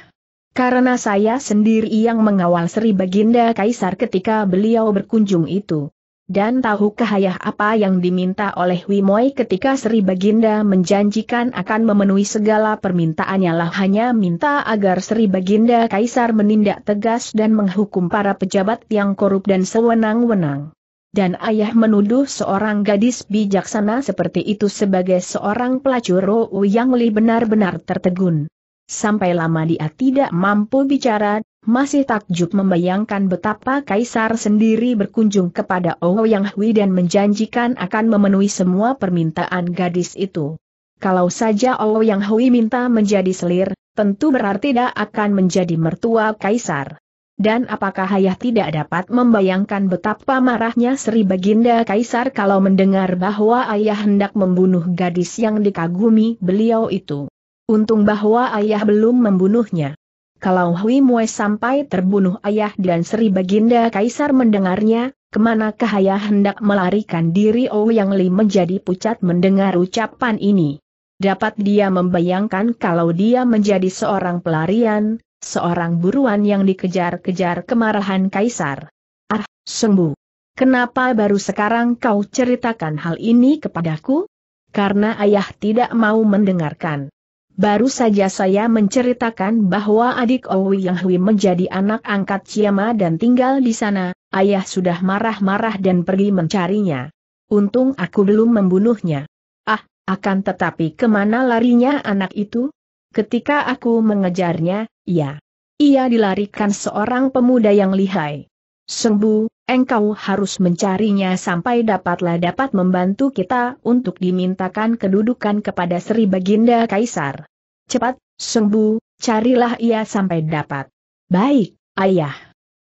Karena saya sendiri yang mengawal Sri Baginda Kaisar ketika beliau berkunjung itu. Dan tahukah ayah apa yang diminta oleh Wimoy ketika Sri Baginda menjanjikan akan memenuhi segala permintaannya lah hanya minta agar Sri Baginda Kaisar menindak tegas dan menghukum para pejabat yang korup dan sewenang-wenang. Dan ayah menuduh seorang gadis bijaksana seperti itu sebagai seorang pelacur yang benar-benar tertegun. Sampai lama dia tidak mampu bicara, masih takjub membayangkan betapa kaisar sendiri berkunjung kepada Yang Hui dan menjanjikan akan memenuhi semua permintaan gadis itu. Kalau saja Yang Hui minta menjadi selir, tentu berarti dia akan menjadi mertua kaisar. Dan apakah ayah tidak dapat membayangkan betapa marahnya Sri Baginda Kaisar kalau mendengar bahwa ayah hendak membunuh gadis yang dikagumi beliau itu. Untung bahwa ayah belum membunuhnya kalau Hui Mue sampai terbunuh ayah dan Sri Baginda Kaisar mendengarnya, kemanakah ayah hendak melarikan diri Oh Yang Li menjadi pucat mendengar ucapan ini. Dapat dia membayangkan kalau dia menjadi seorang pelarian, seorang buruan yang dikejar-kejar kemarahan Kaisar. Ah, sembuh. Kenapa baru sekarang kau ceritakan hal ini kepadaku? Karena ayah tidak mau mendengarkan. Baru saja saya menceritakan bahwa adik Owi Yang Hui menjadi anak angkat Ciama dan tinggal di sana, ayah sudah marah-marah dan pergi mencarinya. Untung aku belum membunuhnya. Ah, akan tetapi kemana larinya anak itu? Ketika aku mengejarnya, ya. Ia dilarikan seorang pemuda yang lihai. Sembuh, Engkau harus mencarinya sampai dapatlah dapat membantu kita untuk dimintakan kedudukan kepada Sri Baginda Kaisar. Cepat, sembuh, carilah ia sampai dapat. Baik, ayah.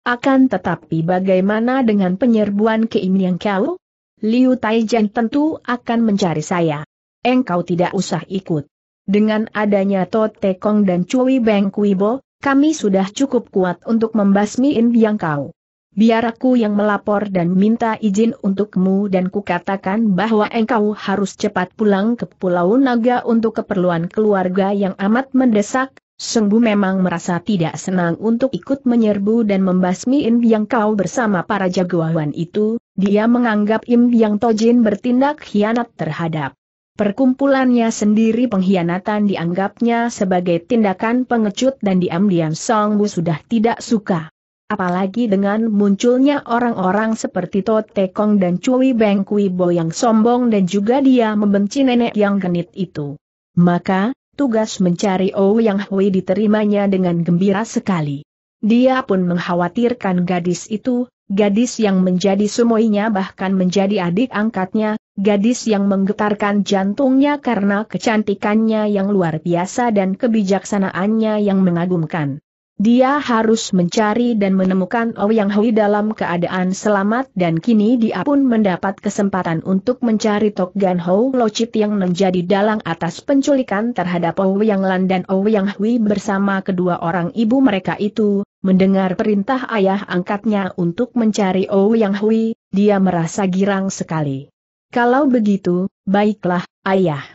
Akan tetapi bagaimana dengan penyerbuan yang kau? Liu Taijan tentu akan mencari saya. Engkau tidak usah ikut. Dengan adanya Tote Kong dan Cui Beng Kuibo, kami sudah cukup kuat untuk membasmi im Yang Kau biar aku yang melapor dan minta izin untukmu dan kukatakan bahwa engkau harus cepat pulang ke Pulau Naga untuk keperluan keluarga yang amat mendesak, sungguh memang merasa tidak senang untuk ikut menyerbu dan membasmi Im yang kau bersama para jagoan itu, dia menganggap Im yang Tojin bertindak hianat terhadap perkumpulannya sendiri pengkhianatan dianggapnya sebagai tindakan pengecut dan diam-diam Song Bu sudah tidak suka. Apalagi dengan munculnya orang-orang seperti Tote Tekong dan Cui Beng Kui Bo yang sombong dan juga dia membenci nenek yang genit itu. Maka, tugas mencari Yang Hui diterimanya dengan gembira sekali. Dia pun mengkhawatirkan gadis itu, gadis yang menjadi sumoinya bahkan menjadi adik angkatnya, gadis yang menggetarkan jantungnya karena kecantikannya yang luar biasa dan kebijaksanaannya yang mengagumkan. Dia harus mencari dan menemukan Ouyang oh Hui dalam keadaan selamat dan kini dia pun mendapat kesempatan untuk mencari Tok Gan Ho Locit yang menjadi dalang atas penculikan terhadap Ouyang oh Lan dan Ouyang oh Hui bersama kedua orang ibu mereka itu. Mendengar perintah ayah angkatnya untuk mencari Ouyang Hui, dia merasa girang sekali. Kalau begitu, baiklah, ayah.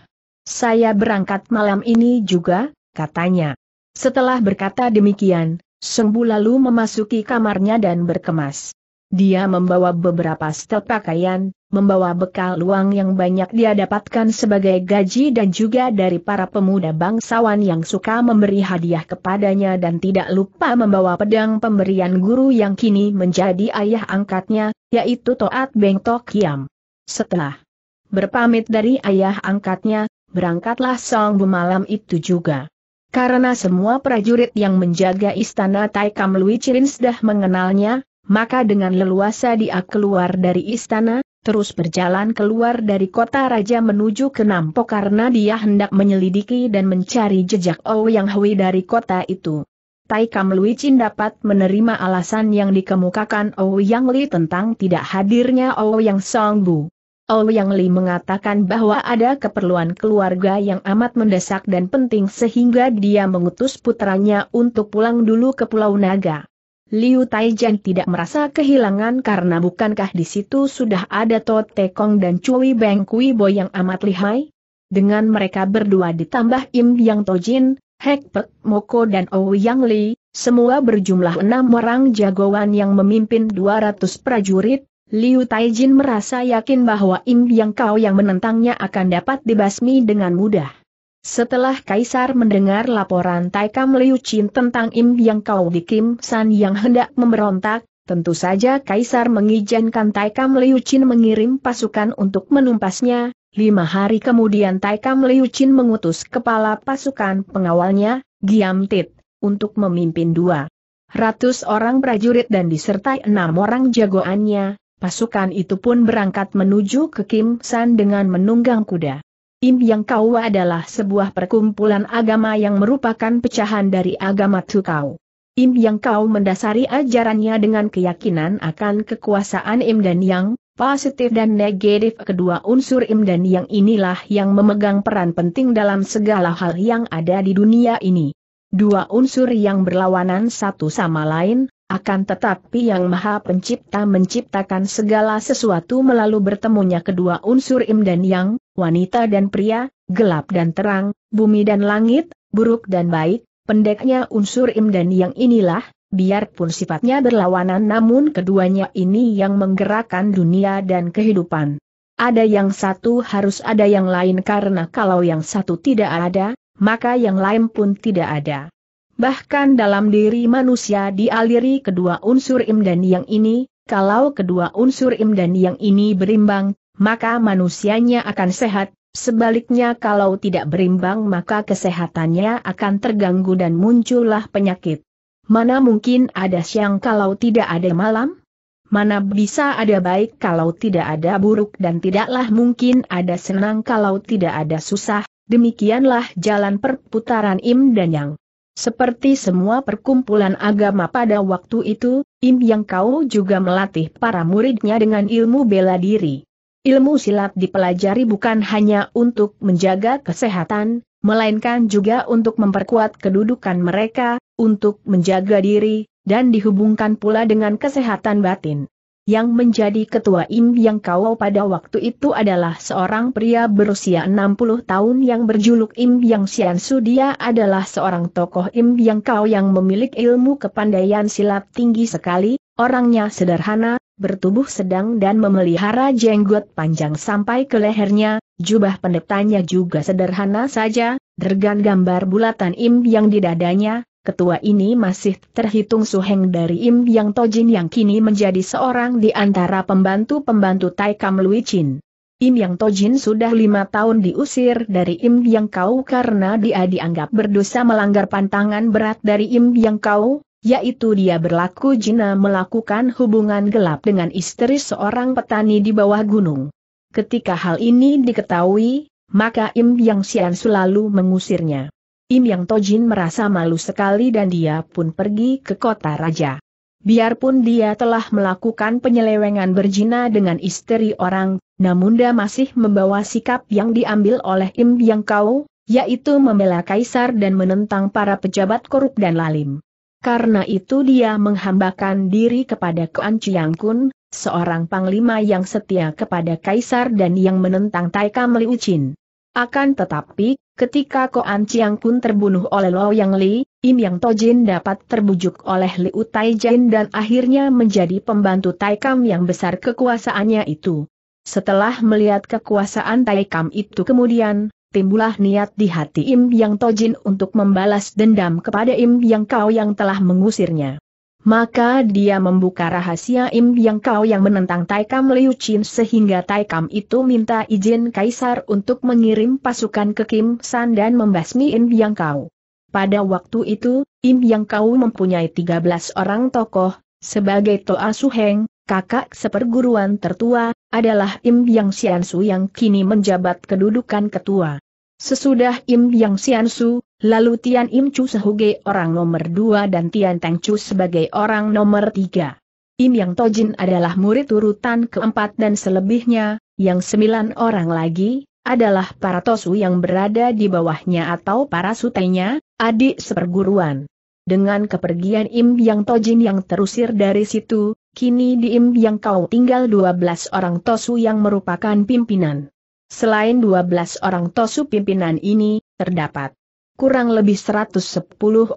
Saya berangkat malam ini juga, katanya. Setelah berkata demikian, Sengbu lalu memasuki kamarnya dan berkemas. Dia membawa beberapa setel pakaian, membawa bekal uang yang banyak dia dapatkan sebagai gaji dan juga dari para pemuda bangsawan yang suka memberi hadiah kepadanya dan tidak lupa membawa pedang pemberian guru yang kini menjadi ayah angkatnya, yaitu Toat Beng Tokiam. Setelah berpamit dari ayah angkatnya, berangkatlah Song Bu malam itu juga. Karena semua prajurit yang menjaga istana Taikam Luichirin sudah mengenalnya, maka dengan leluasa dia keluar dari istana, terus berjalan keluar dari kota raja menuju ke Nampo karena dia hendak menyelidiki dan mencari jejak Yang Hui dari kota itu. Tai Kam Lui Chin dapat menerima alasan yang dikemukakan Yang Li tentang tidak hadirnya Yang Song Bu. Ouyang Li mengatakan bahwa ada keperluan keluarga yang amat mendesak dan penting sehingga dia mengutus putranya untuk pulang dulu ke Pulau Naga. Liu Taijian tidak merasa kehilangan karena bukankah di situ sudah ada To Tekong dan Cui Beng Kui Bo yang amat lihai? Dengan mereka berdua ditambah Im Yang Tojin, Hek Pek Moko dan Ouyang Li, semua berjumlah enam orang jagoan yang memimpin 200 prajurit, Liu Taijin merasa yakin bahwa Im Yang Kau yang menentangnya akan dapat dibasmi dengan mudah. Setelah Kaisar mendengar laporan Taikam Liu Qin tentang Im Yang Kau di Kim San yang hendak memberontak, tentu saja Kaisar mengizinkan Taikam Liu Qin mengirim pasukan untuk menumpasnya, Lima hari kemudian Taikam Liu Qin mengutus kepala pasukan pengawalnya, Giam Tit, untuk memimpin dua ratus orang prajurit dan disertai enam orang jagoannya, pasukan itu pun berangkat menuju ke Kim San dengan menunggang kuda. Im Yang Kau adalah sebuah perkumpulan agama yang merupakan pecahan dari agama Tukau. Im Yang Kau mendasari ajarannya dengan keyakinan akan kekuasaan Im dan Yang, positif dan negatif kedua unsur Im dan Yang inilah yang memegang peran penting dalam segala hal yang ada di dunia ini. Dua unsur yang berlawanan satu sama lain, akan tetapi Yang Maha Pencipta menciptakan segala sesuatu melalui bertemunya kedua unsur im dan yang, wanita dan pria, gelap dan terang, bumi dan langit, buruk dan baik, pendeknya unsur im dan yang inilah, biarpun sifatnya berlawanan namun keduanya ini yang menggerakkan dunia dan kehidupan. Ada yang satu harus ada yang lain karena kalau yang satu tidak ada, maka yang lain pun tidak ada. Bahkan dalam diri manusia dialiri kedua unsur im dan yang ini, kalau kedua unsur im dan yang ini berimbang, maka manusianya akan sehat, sebaliknya kalau tidak berimbang maka kesehatannya akan terganggu dan muncullah penyakit. Mana mungkin ada siang kalau tidak ada malam? Mana bisa ada baik kalau tidak ada buruk dan tidaklah mungkin ada senang kalau tidak ada susah, demikianlah jalan perputaran im dan yang. Seperti semua perkumpulan agama pada waktu itu, Im Yang Kau juga melatih para muridnya dengan ilmu bela diri. Ilmu silat dipelajari bukan hanya untuk menjaga kesehatan, melainkan juga untuk memperkuat kedudukan mereka, untuk menjaga diri, dan dihubungkan pula dengan kesehatan batin. Yang menjadi ketua Im Yang Kau pada waktu itu adalah seorang pria berusia 60 tahun yang berjuluk Im Yang Sian Su. Dia adalah seorang tokoh Im Yang Kau yang memiliki ilmu kepandaian silat tinggi sekali, orangnya sederhana, bertubuh sedang dan memelihara jenggot panjang sampai ke lehernya, jubah pendetanya juga sederhana saja, dergan gambar bulatan Im yang di dadanya, ketua ini masih terhitung suheng dari Im Yang Tojin yang kini menjadi seorang di antara pembantu-pembantu Tai Kam Lui Chin. Im Yang Tojin sudah lima tahun diusir dari Im Yang Kau karena dia dianggap berdosa melanggar pantangan berat dari Im Yang Kau, yaitu dia berlaku jina melakukan hubungan gelap dengan istri seorang petani di bawah gunung. Ketika hal ini diketahui, maka Im Yang Xian selalu mengusirnya. Im Yang Tojin merasa malu sekali dan dia pun pergi ke kota raja. Biarpun dia telah melakukan penyelewengan berjina dengan istri orang, namun dia masih membawa sikap yang diambil oleh Im Yang Kau, yaitu membela kaisar dan menentang para pejabat korup dan lalim. Karena itu dia menghambakan diri kepada Kuan Chiang Kun, seorang panglima yang setia kepada kaisar dan yang menentang Taika Meliucin. Akan tetapi, ketika Koan Chiang pun terbunuh oleh Lo Yang Li, Im Yang Tojin dapat terbujuk oleh Liu Taijin dan akhirnya menjadi pembantu Tai Kam yang besar kekuasaannya itu. Setelah melihat kekuasaan Tai Kam itu kemudian, timbullah niat di hati Im Yang Tojin untuk membalas dendam kepada Im Yang Kau yang telah mengusirnya. Maka dia membuka rahasia Im yang kau yang menentang Taikam Liu Chin sehingga Taikam itu minta izin Kaisar untuk mengirim pasukan ke Kim San dan membasmi Im yang kau. Pada waktu itu, Im yang kau mempunyai 13 orang tokoh, sebagai Toa Suheng, kakak seperguruan tertua, adalah Im yang Xiansu yang kini menjabat kedudukan ketua. Sesudah Im yang Xiansu, lalu Tian Im Chu sebagai orang nomor dua dan Tian Teng Chu sebagai orang nomor tiga. Im Yang Tojin adalah murid urutan keempat dan selebihnya, yang sembilan orang lagi, adalah para tosu yang berada di bawahnya atau para sutenya, adik seperguruan. Dengan kepergian Im Yang Tojin yang terusir dari situ, kini di Im Yang Kau tinggal dua belas orang Tosu yang merupakan pimpinan. Selain dua belas orang Tosu pimpinan ini, terdapat kurang lebih 110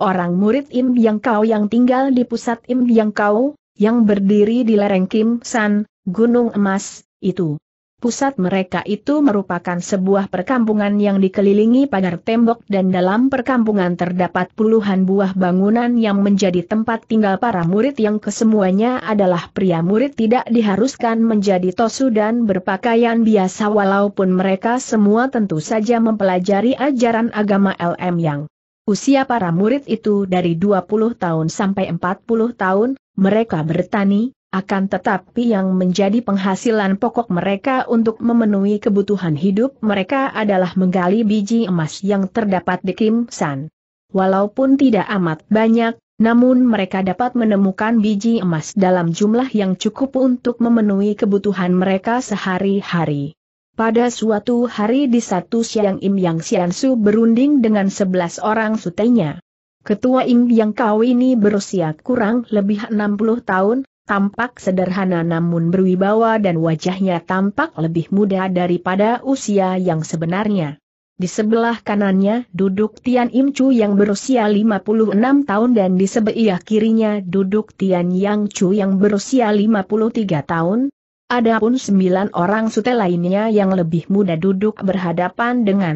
orang murid Im Yang Kau yang tinggal di pusat Im Yang Kau, yang berdiri di lereng Kim San, Gunung Emas, itu. Pusat mereka itu merupakan sebuah perkampungan yang dikelilingi pagar tembok dan dalam perkampungan terdapat puluhan buah bangunan yang menjadi tempat tinggal para murid yang kesemuanya adalah pria murid tidak diharuskan menjadi tosu dan berpakaian biasa walaupun mereka semua tentu saja mempelajari ajaran agama LM yang usia para murid itu dari 20 tahun sampai 40 tahun, mereka bertani, akan tetapi yang menjadi penghasilan pokok mereka untuk memenuhi kebutuhan hidup mereka adalah menggali biji emas yang terdapat di Kim San. Walaupun tidak amat banyak, namun mereka dapat menemukan biji emas dalam jumlah yang cukup untuk memenuhi kebutuhan mereka sehari-hari. Pada suatu hari di satu siang Im Yang Siansu berunding dengan sebelas orang sutenya. Ketua Im Yang Kau ini berusia kurang lebih 60 tahun, tampak sederhana namun berwibawa dan wajahnya tampak lebih muda daripada usia yang sebenarnya. Di sebelah kanannya duduk Tian Im Chu yang berusia 56 tahun dan di sebelah kirinya duduk Tian Yang Chu yang berusia 53 tahun. Adapun sembilan orang sute lainnya yang lebih muda duduk berhadapan dengan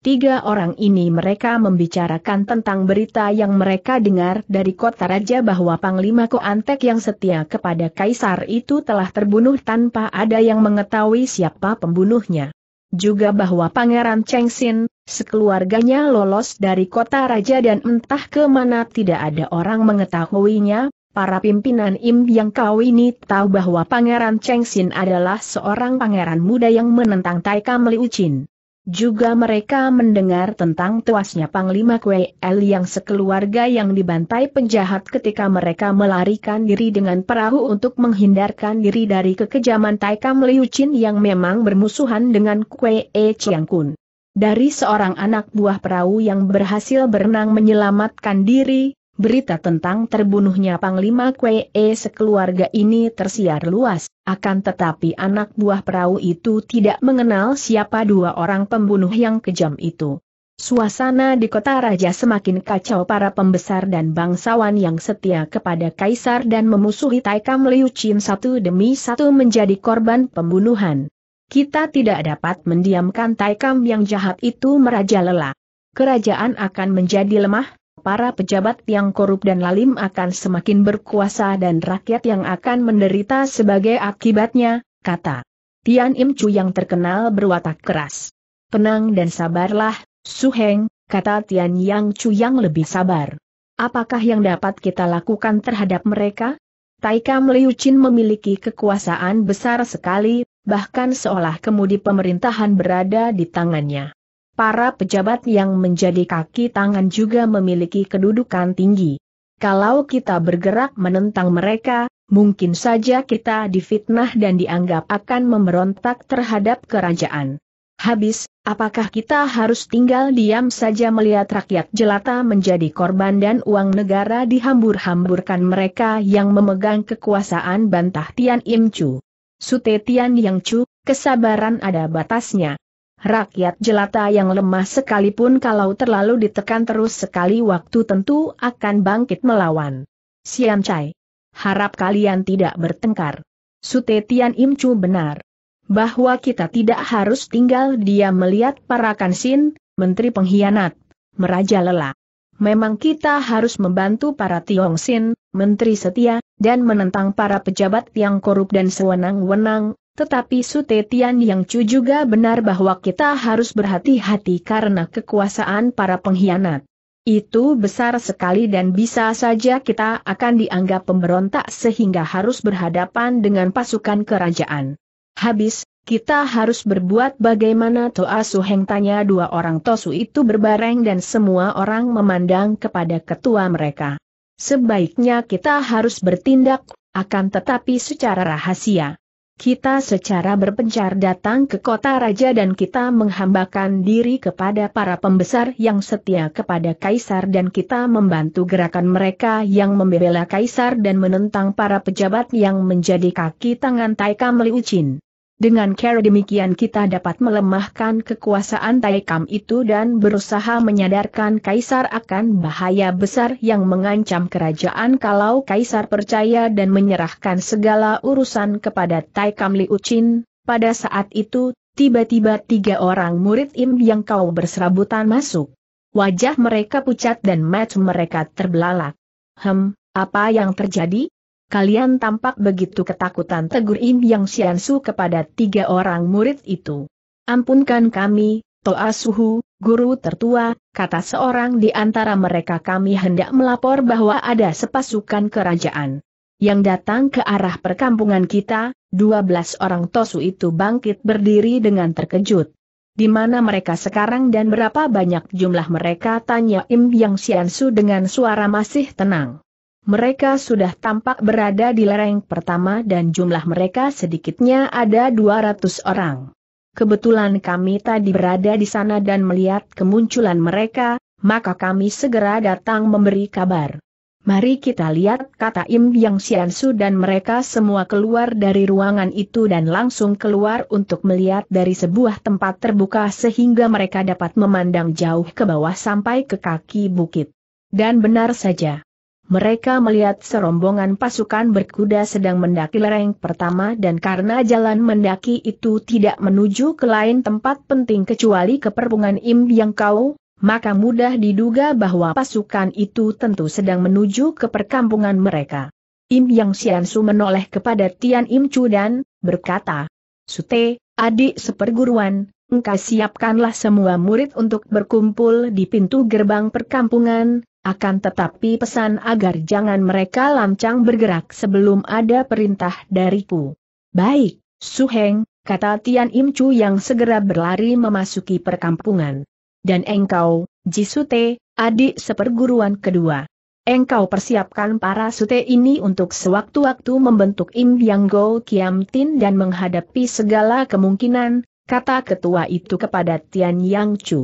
Tiga orang ini mereka membicarakan tentang berita yang mereka dengar dari kota raja bahwa Panglima Koantek yang setia kepada Kaisar itu telah terbunuh tanpa ada yang mengetahui siapa pembunuhnya. Juga bahwa Pangeran Cheng Xin, sekeluarganya lolos dari kota raja dan entah kemana tidak ada orang mengetahuinya, Para pimpinan Im yang kau ini tahu bahwa Pangeran Cheng Xin adalah seorang pangeran muda yang menentang Taika Meliucin. Juga mereka mendengar tentang tuasnya Panglima Kuei El yang sekeluarga yang dibantai penjahat ketika mereka melarikan diri dengan perahu untuk menghindarkan diri dari kekejaman Taikam Liu Chin yang memang bermusuhan dengan Kuei E Chiang Kun. Dari seorang anak buah perahu yang berhasil berenang menyelamatkan diri, berita tentang terbunuhnya Panglima Kwee sekeluarga ini tersiar luas, akan tetapi anak buah perahu itu tidak mengenal siapa dua orang pembunuh yang kejam itu. Suasana di kota raja semakin kacau para pembesar dan bangsawan yang setia kepada kaisar dan memusuhi Taikam Liu Qin satu demi satu menjadi korban pembunuhan. Kita tidak dapat mendiamkan Taikam yang jahat itu merajalela. Kerajaan akan menjadi lemah, para pejabat yang korup dan lalim akan semakin berkuasa dan rakyat yang akan menderita sebagai akibatnya, kata Tian Im Chu yang terkenal berwatak keras. Tenang dan sabarlah, Su Heng, kata Tian Yang Chu yang lebih sabar. Apakah yang dapat kita lakukan terhadap mereka? Taika Liu Qin memiliki kekuasaan besar sekali, bahkan seolah kemudi pemerintahan berada di tangannya para pejabat yang menjadi kaki tangan juga memiliki kedudukan tinggi. Kalau kita bergerak menentang mereka, mungkin saja kita difitnah dan dianggap akan memberontak terhadap kerajaan. Habis, apakah kita harus tinggal diam saja melihat rakyat jelata menjadi korban dan uang negara dihambur-hamburkan mereka yang memegang kekuasaan bantah Tian Im Chu? Sute Tian Yang Chu, kesabaran ada batasnya. Rakyat jelata yang lemah sekalipun kalau terlalu ditekan terus sekali waktu tentu akan bangkit melawan. Siam Chai. Harap kalian tidak bertengkar. Sute Tian Im Chu benar. Bahwa kita tidak harus tinggal dia melihat para kansin, menteri pengkhianat, meraja lelah. Memang kita harus membantu para Tiong Sin, menteri setia, dan menentang para pejabat yang korup dan sewenang-wenang, tetapi Sute Tian Yang Chu juga benar bahwa kita harus berhati-hati karena kekuasaan para pengkhianat. Itu besar sekali dan bisa saja kita akan dianggap pemberontak sehingga harus berhadapan dengan pasukan kerajaan. Habis, kita harus berbuat bagaimana Toa Suheng tanya dua orang Tosu itu berbareng dan semua orang memandang kepada ketua mereka. Sebaiknya kita harus bertindak, akan tetapi secara rahasia. Kita secara berpencar datang ke kota raja dan kita menghambakan diri kepada para pembesar yang setia kepada kaisar dan kita membantu gerakan mereka yang membela kaisar dan menentang para pejabat yang menjadi kaki tangan Taika Meliucin. Dengan cara demikian kita dapat melemahkan kekuasaan Taikam itu dan berusaha menyadarkan Kaisar akan bahaya besar yang mengancam kerajaan kalau Kaisar percaya dan menyerahkan segala urusan kepada Taikam Liu Qin. Pada saat itu, tiba-tiba tiga orang murid Im yang kau berserabutan masuk. Wajah mereka pucat dan mata mereka terbelalak. Hem, apa yang terjadi? kalian tampak begitu ketakutan tegur Im Yang Xiansu kepada tiga orang murid itu. Ampunkan kami, Toa Suhu, guru tertua, kata seorang di antara mereka kami hendak melapor bahwa ada sepasukan kerajaan yang datang ke arah perkampungan kita, Dua belas orang Tosu itu bangkit berdiri dengan terkejut. Di mana mereka sekarang dan berapa banyak jumlah mereka tanya Im Yang Xiansu dengan suara masih tenang. Mereka sudah tampak berada di lereng pertama dan jumlah mereka sedikitnya ada 200 orang. Kebetulan kami tadi berada di sana dan melihat kemunculan mereka, maka kami segera datang memberi kabar. Mari kita lihat kata Im Yang Xiansu dan mereka semua keluar dari ruangan itu dan langsung keluar untuk melihat dari sebuah tempat terbuka sehingga mereka dapat memandang jauh ke bawah sampai ke kaki bukit. Dan benar saja mereka melihat serombongan pasukan berkuda sedang mendaki lereng pertama dan karena jalan mendaki itu tidak menuju ke lain tempat penting kecuali ke perpungan Im yang kau, maka mudah diduga bahwa pasukan itu tentu sedang menuju ke perkampungan mereka. Im Yang Siansu menoleh kepada Tian Im Chu dan berkata, Sute, adik seperguruan, engkau siapkanlah semua murid untuk berkumpul di pintu gerbang perkampungan, akan tetapi pesan agar jangan mereka lancang bergerak sebelum ada perintah dariku. Baik, Su Heng, kata Tian Im Chu yang segera berlari memasuki perkampungan. Dan engkau, Jisute, adik seperguruan kedua. Engkau persiapkan para sute ini untuk sewaktu-waktu membentuk Im Yang Go Kiam Tin dan menghadapi segala kemungkinan, kata ketua itu kepada Tian Yang Chu.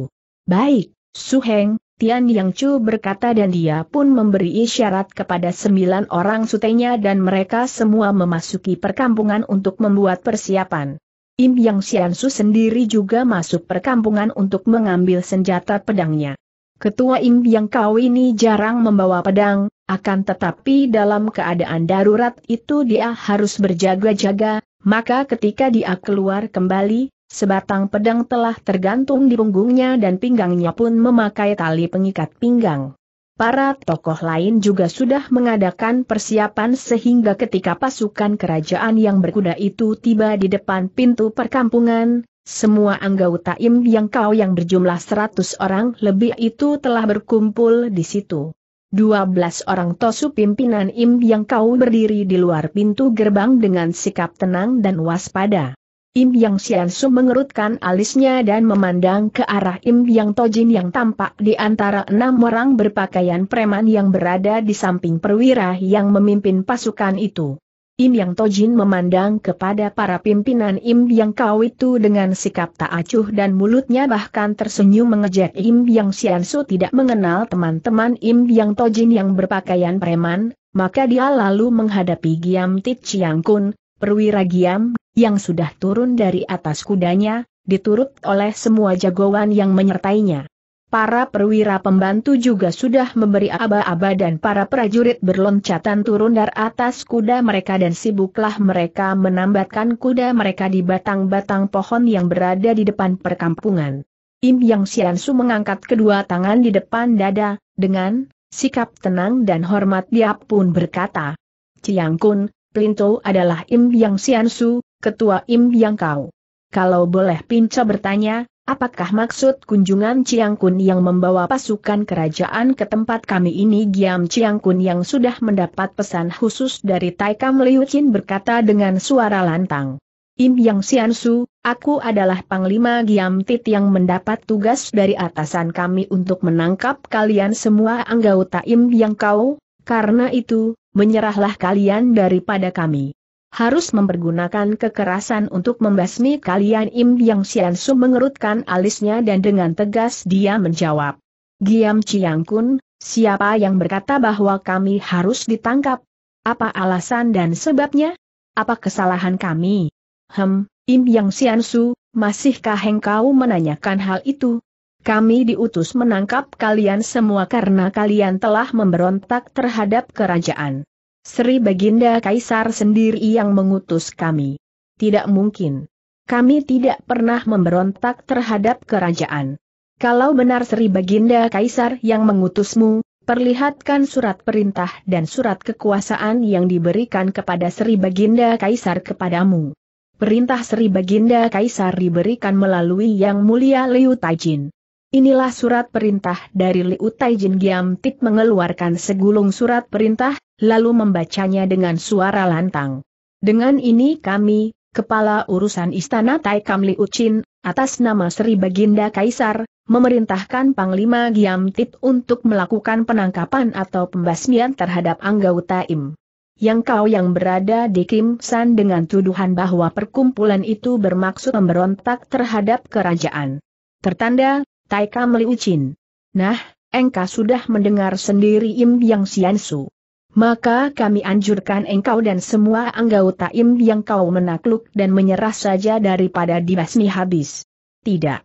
Baik, Su Heng. Tian Yang Chu berkata dan dia pun memberi isyarat kepada sembilan orang sutenya dan mereka semua memasuki perkampungan untuk membuat persiapan. Im Yang Xiansu sendiri juga masuk perkampungan untuk mengambil senjata pedangnya. Ketua Im Yang Kau ini jarang membawa pedang, akan tetapi dalam keadaan darurat itu dia harus berjaga-jaga, maka ketika dia keluar kembali, Sebatang pedang telah tergantung di punggungnya dan pinggangnya pun memakai tali pengikat pinggang. Para tokoh lain juga sudah mengadakan persiapan sehingga ketika pasukan kerajaan yang berkuda itu tiba di depan pintu perkampungan, semua anggota im yang kau yang berjumlah 100 orang lebih itu telah berkumpul di situ. 12 orang tosu pimpinan im yang kau berdiri di luar pintu gerbang dengan sikap tenang dan waspada. Im Yang Xiansu mengerutkan alisnya dan memandang ke arah Im Yang Tojin yang tampak di antara enam orang berpakaian preman yang berada di samping perwira yang memimpin pasukan itu. Im Yang Tojin memandang kepada para pimpinan Im Yang Kau itu dengan sikap tak acuh dan mulutnya bahkan tersenyum mengejek Im Yang Xiansu tidak mengenal teman-teman Im Yang Tojin yang berpakaian preman, maka dia lalu menghadapi Giam Tit Chiang Kun, perwira Giam yang sudah turun dari atas kudanya, diturut oleh semua jagoan yang menyertainya. Para perwira pembantu juga sudah memberi aba-aba dan para prajurit berloncatan turun dari atas kuda mereka dan sibuklah mereka menambatkan kuda mereka di batang-batang pohon yang berada di depan perkampungan. Im Yang Xiansu mengangkat kedua tangan di depan dada, dengan sikap tenang dan hormat dia pun berkata, Ciang Kun, Plinto adalah Im Yang Xiansu, Ketua Im Yang Kau. Kalau boleh Pinca bertanya, apakah maksud kunjungan Chiang Kun yang membawa pasukan kerajaan ke tempat kami ini? Giam Chiang Kun yang sudah mendapat pesan khusus dari Taikam Liu Chin berkata dengan suara lantang. Im Yang Su, aku adalah Panglima Giam Tit yang mendapat tugas dari atasan kami untuk menangkap kalian semua anggota Im Yang Kau, karena itu, menyerahlah kalian daripada kami harus mempergunakan kekerasan untuk membasmi kalian Im Yang Xiansu mengerutkan alisnya dan dengan tegas dia menjawab. Giam Chiang Kun, siapa yang berkata bahwa kami harus ditangkap? Apa alasan dan sebabnya? Apa kesalahan kami? Hem, Im Yang Xiansu, masihkah engkau menanyakan hal itu? Kami diutus menangkap kalian semua karena kalian telah memberontak terhadap kerajaan. Sri Baginda Kaisar sendiri yang mengutus kami. Tidak mungkin. Kami tidak pernah memberontak terhadap kerajaan. Kalau benar Sri Baginda Kaisar yang mengutusmu, perlihatkan surat perintah dan surat kekuasaan yang diberikan kepada Sri Baginda Kaisar kepadamu. Perintah Sri Baginda Kaisar diberikan melalui Yang Mulia Liu Tajin. Inilah surat perintah dari Liu Taijin Tik mengeluarkan segulung surat perintah, lalu membacanya dengan suara lantang. Dengan ini kami, Kepala Urusan Istana Taikam Liu Chin, atas nama Sri Baginda Kaisar, memerintahkan Panglima Giam Tit untuk melakukan penangkapan atau pembasmian terhadap anggota Im. Yang kau yang berada di Kim San dengan tuduhan bahwa perkumpulan itu bermaksud memberontak terhadap kerajaan. Tertanda, Taika Meliucin. Nah, engkau sudah mendengar sendiri Im Yang Siansu. Maka kami anjurkan engkau dan semua anggota Im yang kau menakluk dan menyerah saja daripada dibasmi habis. Tidak.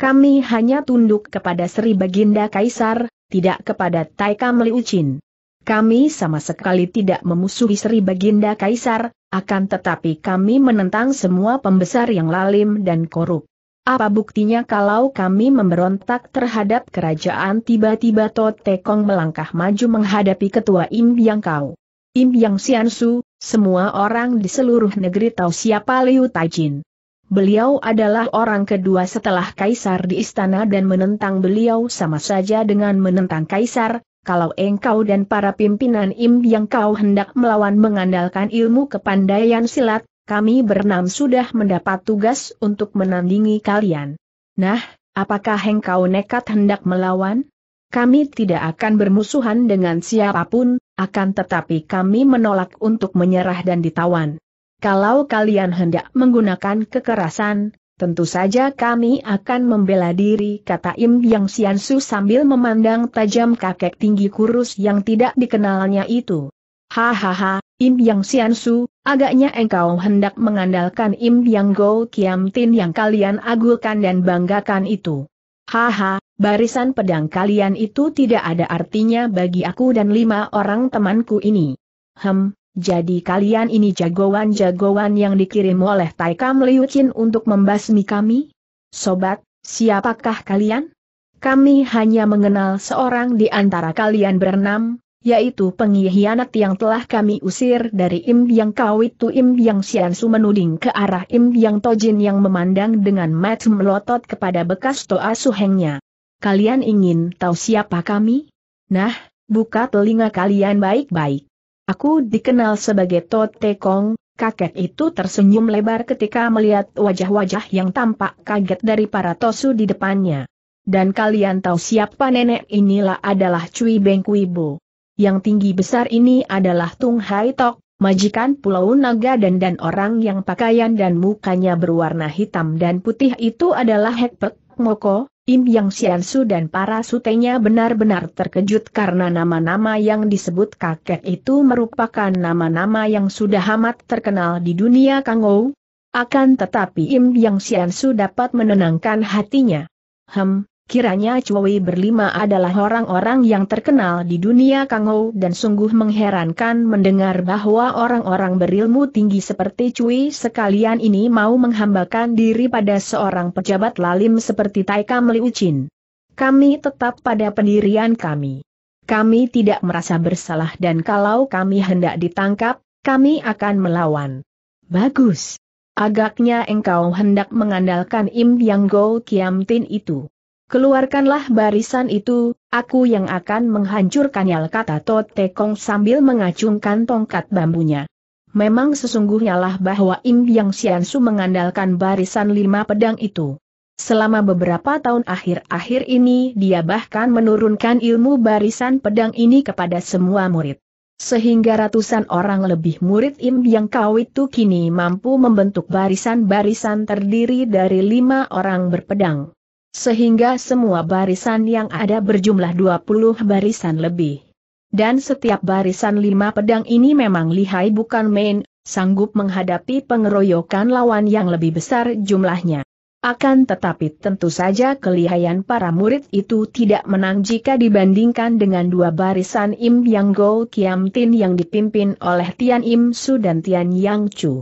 Kami hanya tunduk kepada Sri Baginda Kaisar, tidak kepada Taika Meliucin. Kami sama sekali tidak memusuhi Sri Baginda Kaisar, akan tetapi kami menentang semua pembesar yang lalim dan korup. Apa buktinya kalau kami memberontak terhadap kerajaan tiba-tiba Totekong Tekong melangkah maju menghadapi ketua Im Yang Kau. Im Yang Siansu, semua orang di seluruh negeri tahu siapa Liu Taijin. Beliau adalah orang kedua setelah kaisar di istana dan menentang beliau sama saja dengan menentang kaisar, kalau engkau dan para pimpinan Im Yang Kau hendak melawan mengandalkan ilmu kepandaian silat, kami berenam sudah mendapat tugas untuk menandingi kalian. Nah, apakah engkau nekat hendak melawan? Kami tidak akan bermusuhan dengan siapapun, akan tetapi kami menolak untuk menyerah dan ditawan. Kalau kalian hendak menggunakan kekerasan, tentu saja kami akan membela diri kata Im Yang Siansu sambil memandang tajam kakek tinggi kurus yang tidak dikenalnya itu. Hahaha, Im Yang Siansu, Agaknya engkau hendak mengandalkan Im Yang Go Kiam Tin yang kalian agulkan dan banggakan itu. Haha, barisan pedang kalian itu tidak ada artinya bagi aku dan lima orang temanku ini. Hem, jadi kalian ini jagoan-jagoan yang dikirim oleh Taikam Liu Chin untuk membasmi kami? Sobat, siapakah kalian? Kami hanya mengenal seorang di antara kalian berenam yaitu pengkhianat yang telah kami usir dari Im Yang Kau itu Im Yang siansu menuding ke arah Im Yang Tojin yang memandang dengan mata melotot kepada bekas Toa Suhengnya. Kalian ingin tahu siapa kami? Nah, buka telinga kalian baik-baik. Aku dikenal sebagai Tote Kong, Kakek itu tersenyum lebar ketika melihat wajah-wajah yang tampak kaget dari para tosu di depannya. Dan kalian tahu siapa nenek inilah adalah Cui Beng Bengkuibo yang tinggi besar ini adalah Tung Hai Tok, majikan Pulau Naga dan dan orang yang pakaian dan mukanya berwarna hitam dan putih itu adalah Hekpek Moko, Im Yang Su dan para sutenya benar-benar terkejut karena nama-nama yang disebut kakek itu merupakan nama-nama yang sudah amat terkenal di dunia Kangou. Akan tetapi Im Yang Su dapat menenangkan hatinya. Hem, Kiranya Chui berlima adalah orang-orang yang terkenal di dunia Kangou dan sungguh mengherankan mendengar bahwa orang-orang berilmu tinggi seperti Chui sekalian ini mau menghambakan diri pada seorang pejabat lalim seperti Taika Liu Kami tetap pada pendirian kami. Kami tidak merasa bersalah dan kalau kami hendak ditangkap, kami akan melawan. Bagus. Agaknya engkau hendak mengandalkan Im Yang Go Kiam Tin itu. Keluarkanlah barisan itu, aku yang akan menghancurkannya kata Tote Kong sambil mengacungkan tongkat bambunya. Memang sesungguhnya lah bahwa Im Yang Xiansu mengandalkan barisan lima pedang itu. Selama beberapa tahun akhir-akhir ini dia bahkan menurunkan ilmu barisan pedang ini kepada semua murid. Sehingga ratusan orang lebih murid Im Yang Kau itu kini mampu membentuk barisan-barisan terdiri dari lima orang berpedang. Sehingga semua barisan yang ada berjumlah 20 barisan lebih. Dan setiap barisan lima pedang ini memang lihai bukan main, sanggup menghadapi pengeroyokan lawan yang lebih besar jumlahnya. Akan tetapi tentu saja kelihayan para murid itu tidak menang jika dibandingkan dengan dua barisan Im Yang Go Kiam Tin yang dipimpin oleh Tian Im Su dan Tian Yang Chu.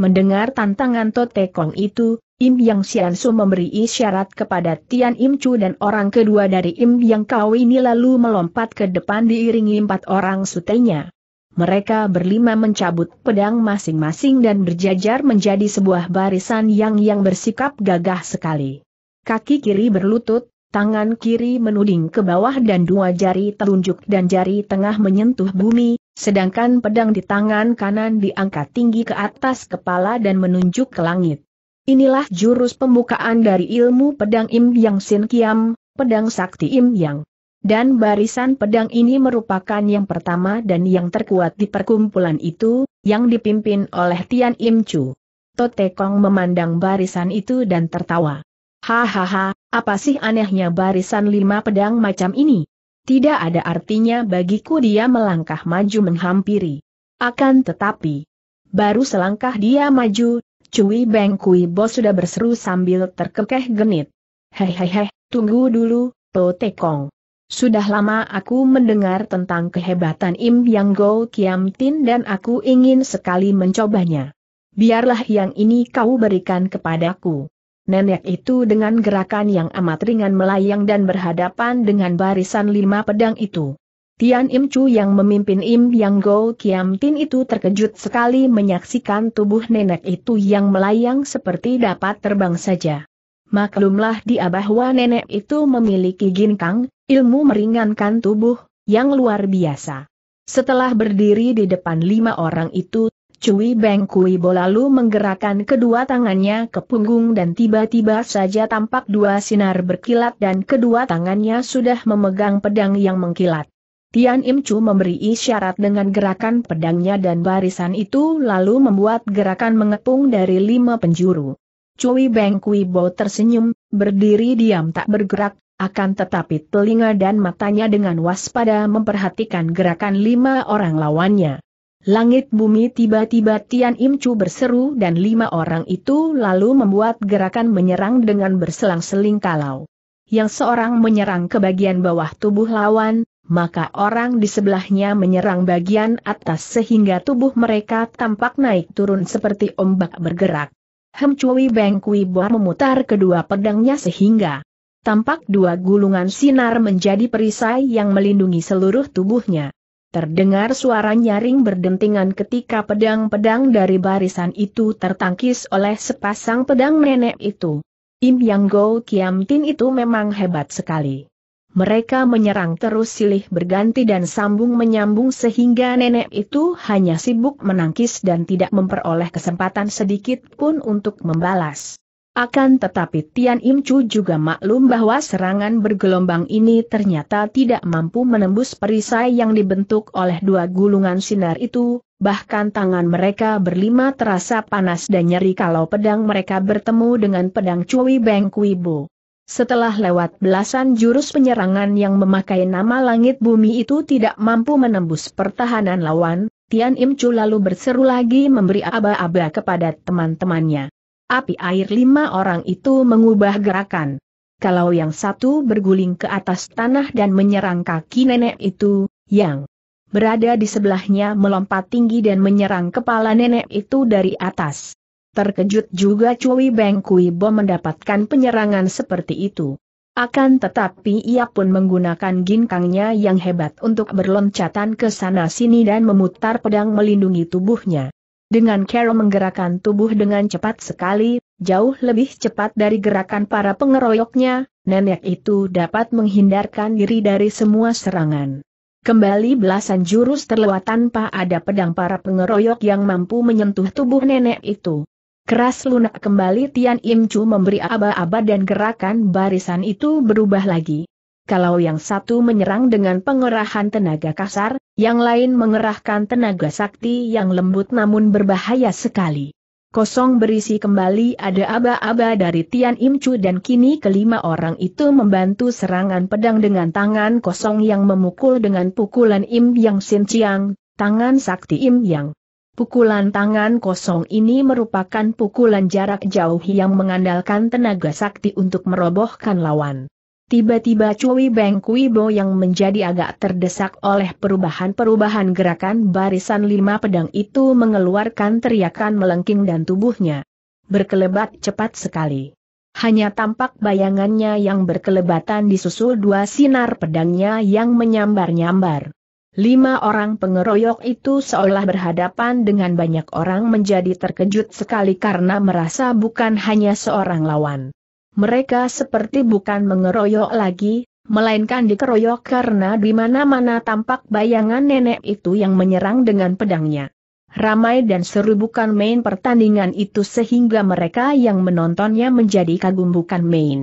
Mendengar tantangan Totekong itu, Im Yang Xiansu memberi isyarat kepada Tian Im Chu dan orang kedua dari Im Yang Kau ini lalu melompat ke depan diiringi empat orang sutenya. Mereka berlima mencabut pedang masing-masing dan berjajar menjadi sebuah barisan yang yang bersikap gagah sekali. Kaki kiri berlutut, tangan kiri menuding ke bawah dan dua jari telunjuk dan jari tengah menyentuh bumi, sedangkan pedang di tangan kanan diangkat tinggi ke atas kepala dan menunjuk ke langit. Inilah jurus pembukaan dari ilmu pedang Im Yang Sin Kiam, pedang sakti Im Yang. Dan barisan pedang ini merupakan yang pertama dan yang terkuat di perkumpulan itu, yang dipimpin oleh Tian Im Chu. Tote Kong memandang barisan itu dan tertawa. Hahaha, apa sih anehnya barisan lima pedang macam ini? Tidak ada artinya bagiku dia melangkah maju menghampiri. Akan tetapi, baru selangkah dia maju, Cui Beng Kui Bo sudah berseru sambil terkekeh genit. Hehehe, tunggu dulu, Po Tekong. Sudah lama aku mendengar tentang kehebatan Im Yang Go Kiam Tin dan aku ingin sekali mencobanya. Biarlah yang ini kau berikan kepadaku. Nenek itu dengan gerakan yang amat ringan melayang dan berhadapan dengan barisan lima pedang itu. Tian Im Chu yang memimpin Im Yang Go Kiam Tin itu terkejut sekali menyaksikan tubuh nenek itu yang melayang seperti dapat terbang saja. Maklumlah dia bahwa nenek itu memiliki ginkang, ilmu meringankan tubuh, yang luar biasa. Setelah berdiri di depan lima orang itu, Cui Beng Kui Bo lalu menggerakkan kedua tangannya ke punggung dan tiba-tiba saja tampak dua sinar berkilat dan kedua tangannya sudah memegang pedang yang mengkilat. Tian Im Chu memberi isyarat dengan gerakan pedangnya dan barisan itu lalu membuat gerakan mengepung dari lima penjuru. Cui Beng Kui Bo tersenyum, berdiri diam tak bergerak, akan tetapi telinga dan matanya dengan waspada memperhatikan gerakan lima orang lawannya. Langit bumi tiba-tiba Tian Im Chu berseru dan lima orang itu lalu membuat gerakan menyerang dengan berselang-seling kalau. Yang seorang menyerang ke bagian bawah tubuh lawan, maka orang di sebelahnya menyerang bagian atas sehingga tubuh mereka tampak naik turun seperti ombak bergerak. Hem Chui Beng Kui Bo memutar kedua pedangnya sehingga tampak dua gulungan sinar menjadi perisai yang melindungi seluruh tubuhnya. Terdengar suara nyaring berdentingan ketika pedang-pedang dari barisan itu tertangkis oleh sepasang pedang nenek itu. Im Yang Go Kiam Tin itu memang hebat sekali. Mereka menyerang terus silih berganti dan sambung menyambung sehingga nenek itu hanya sibuk menangkis dan tidak memperoleh kesempatan sedikit pun untuk membalas. Akan tetapi Tian Im Chu juga maklum bahwa serangan bergelombang ini ternyata tidak mampu menembus perisai yang dibentuk oleh dua gulungan sinar itu, bahkan tangan mereka berlima terasa panas dan nyeri kalau pedang mereka bertemu dengan pedang Cui Beng Kui Bo. Setelah lewat belasan jurus penyerangan yang memakai nama langit bumi itu tidak mampu menembus pertahanan lawan, Tian Im Chu lalu berseru lagi memberi aba-aba kepada teman-temannya api air lima orang itu mengubah gerakan. Kalau yang satu berguling ke atas tanah dan menyerang kaki nenek itu, yang berada di sebelahnya melompat tinggi dan menyerang kepala nenek itu dari atas. Terkejut juga Cui Beng Kui Bo mendapatkan penyerangan seperti itu. Akan tetapi ia pun menggunakan ginkangnya yang hebat untuk berloncatan ke sana sini dan memutar pedang melindungi tubuhnya. Dengan Carol menggerakkan tubuh dengan cepat sekali, jauh lebih cepat dari gerakan para pengeroyoknya, nenek itu dapat menghindarkan diri dari semua serangan. Kembali belasan jurus terlewat tanpa ada pedang para pengeroyok yang mampu menyentuh tubuh nenek itu. Keras lunak kembali Tian Im Chu memberi aba-aba dan gerakan barisan itu berubah lagi kalau yang satu menyerang dengan pengerahan tenaga kasar, yang lain mengerahkan tenaga sakti yang lembut namun berbahaya sekali. Kosong berisi kembali ada aba-aba dari Tian Chu dan kini kelima orang itu membantu serangan pedang dengan tangan kosong yang memukul dengan pukulan Im Yang Sin Chiang, tangan sakti Im Yang. Pukulan tangan kosong ini merupakan pukulan jarak jauh yang mengandalkan tenaga sakti untuk merobohkan lawan. Tiba-tiba Cui Beng Kui Bo yang menjadi agak terdesak oleh perubahan-perubahan gerakan barisan lima pedang itu mengeluarkan teriakan melengking dan tubuhnya berkelebat cepat sekali. Hanya tampak bayangannya yang berkelebatan disusul dua sinar pedangnya yang menyambar-nyambar. Lima orang pengeroyok itu seolah berhadapan dengan banyak orang menjadi terkejut sekali karena merasa bukan hanya seorang lawan mereka seperti bukan mengeroyok lagi, melainkan dikeroyok karena di mana-mana tampak bayangan nenek itu yang menyerang dengan pedangnya. Ramai dan seru bukan main pertandingan itu sehingga mereka yang menontonnya menjadi kagum bukan main.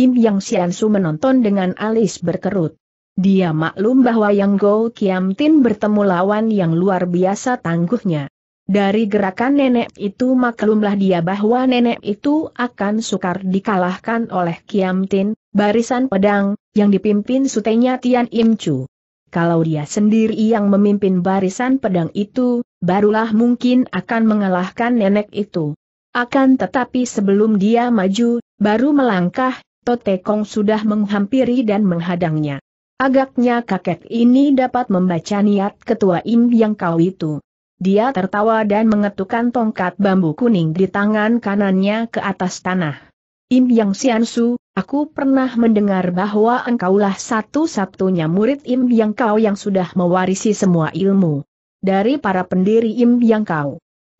Im Yang Xiansu menonton dengan alis berkerut. Dia maklum bahwa Yang Go Kiam Tin bertemu lawan yang luar biasa tangguhnya. Dari gerakan nenek itu maklumlah dia bahwa nenek itu akan sukar dikalahkan oleh Kiam Tin, barisan pedang, yang dipimpin sutenya Tian Im Chu. Kalau dia sendiri yang memimpin barisan pedang itu, barulah mungkin akan mengalahkan nenek itu. Akan tetapi sebelum dia maju, baru melangkah, Tote Kong sudah menghampiri dan menghadangnya. Agaknya kakek ini dapat membaca niat ketua Im yang kau itu. Dia tertawa dan mengetukkan tongkat bambu kuning di tangan kanannya ke atas tanah. Im Yang Siansu, aku pernah mendengar bahwa engkaulah satu-satunya murid Im Yang Kau yang sudah mewarisi semua ilmu. Dari para pendiri Im Yang Kau.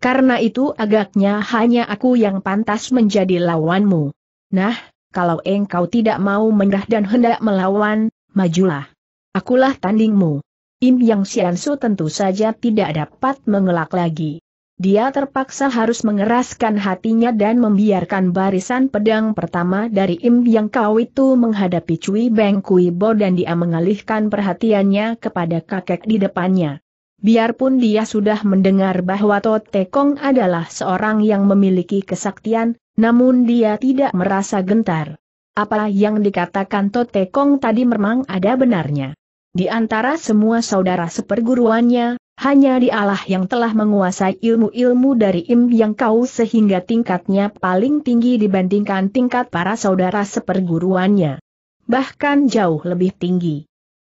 Karena itu agaknya hanya aku yang pantas menjadi lawanmu. Nah, kalau engkau tidak mau menyerah dan hendak melawan, majulah. Akulah tandingmu. Im Yang Xiansu tentu saja tidak dapat mengelak lagi. Dia terpaksa harus mengeraskan hatinya dan membiarkan barisan pedang pertama dari Im Yang Kau itu menghadapi Cui Beng Kui Bo dan dia mengalihkan perhatiannya kepada kakek di depannya. Biarpun dia sudah mendengar bahwa Tote Kong adalah seorang yang memiliki kesaktian, namun dia tidak merasa gentar. Apa yang dikatakan Tote Kong tadi memang ada benarnya. Di antara semua saudara seperguruannya, hanya dialah yang telah menguasai ilmu-ilmu dari Im Yang Kau sehingga tingkatnya paling tinggi dibandingkan tingkat para saudara seperguruannya. Bahkan jauh lebih tinggi.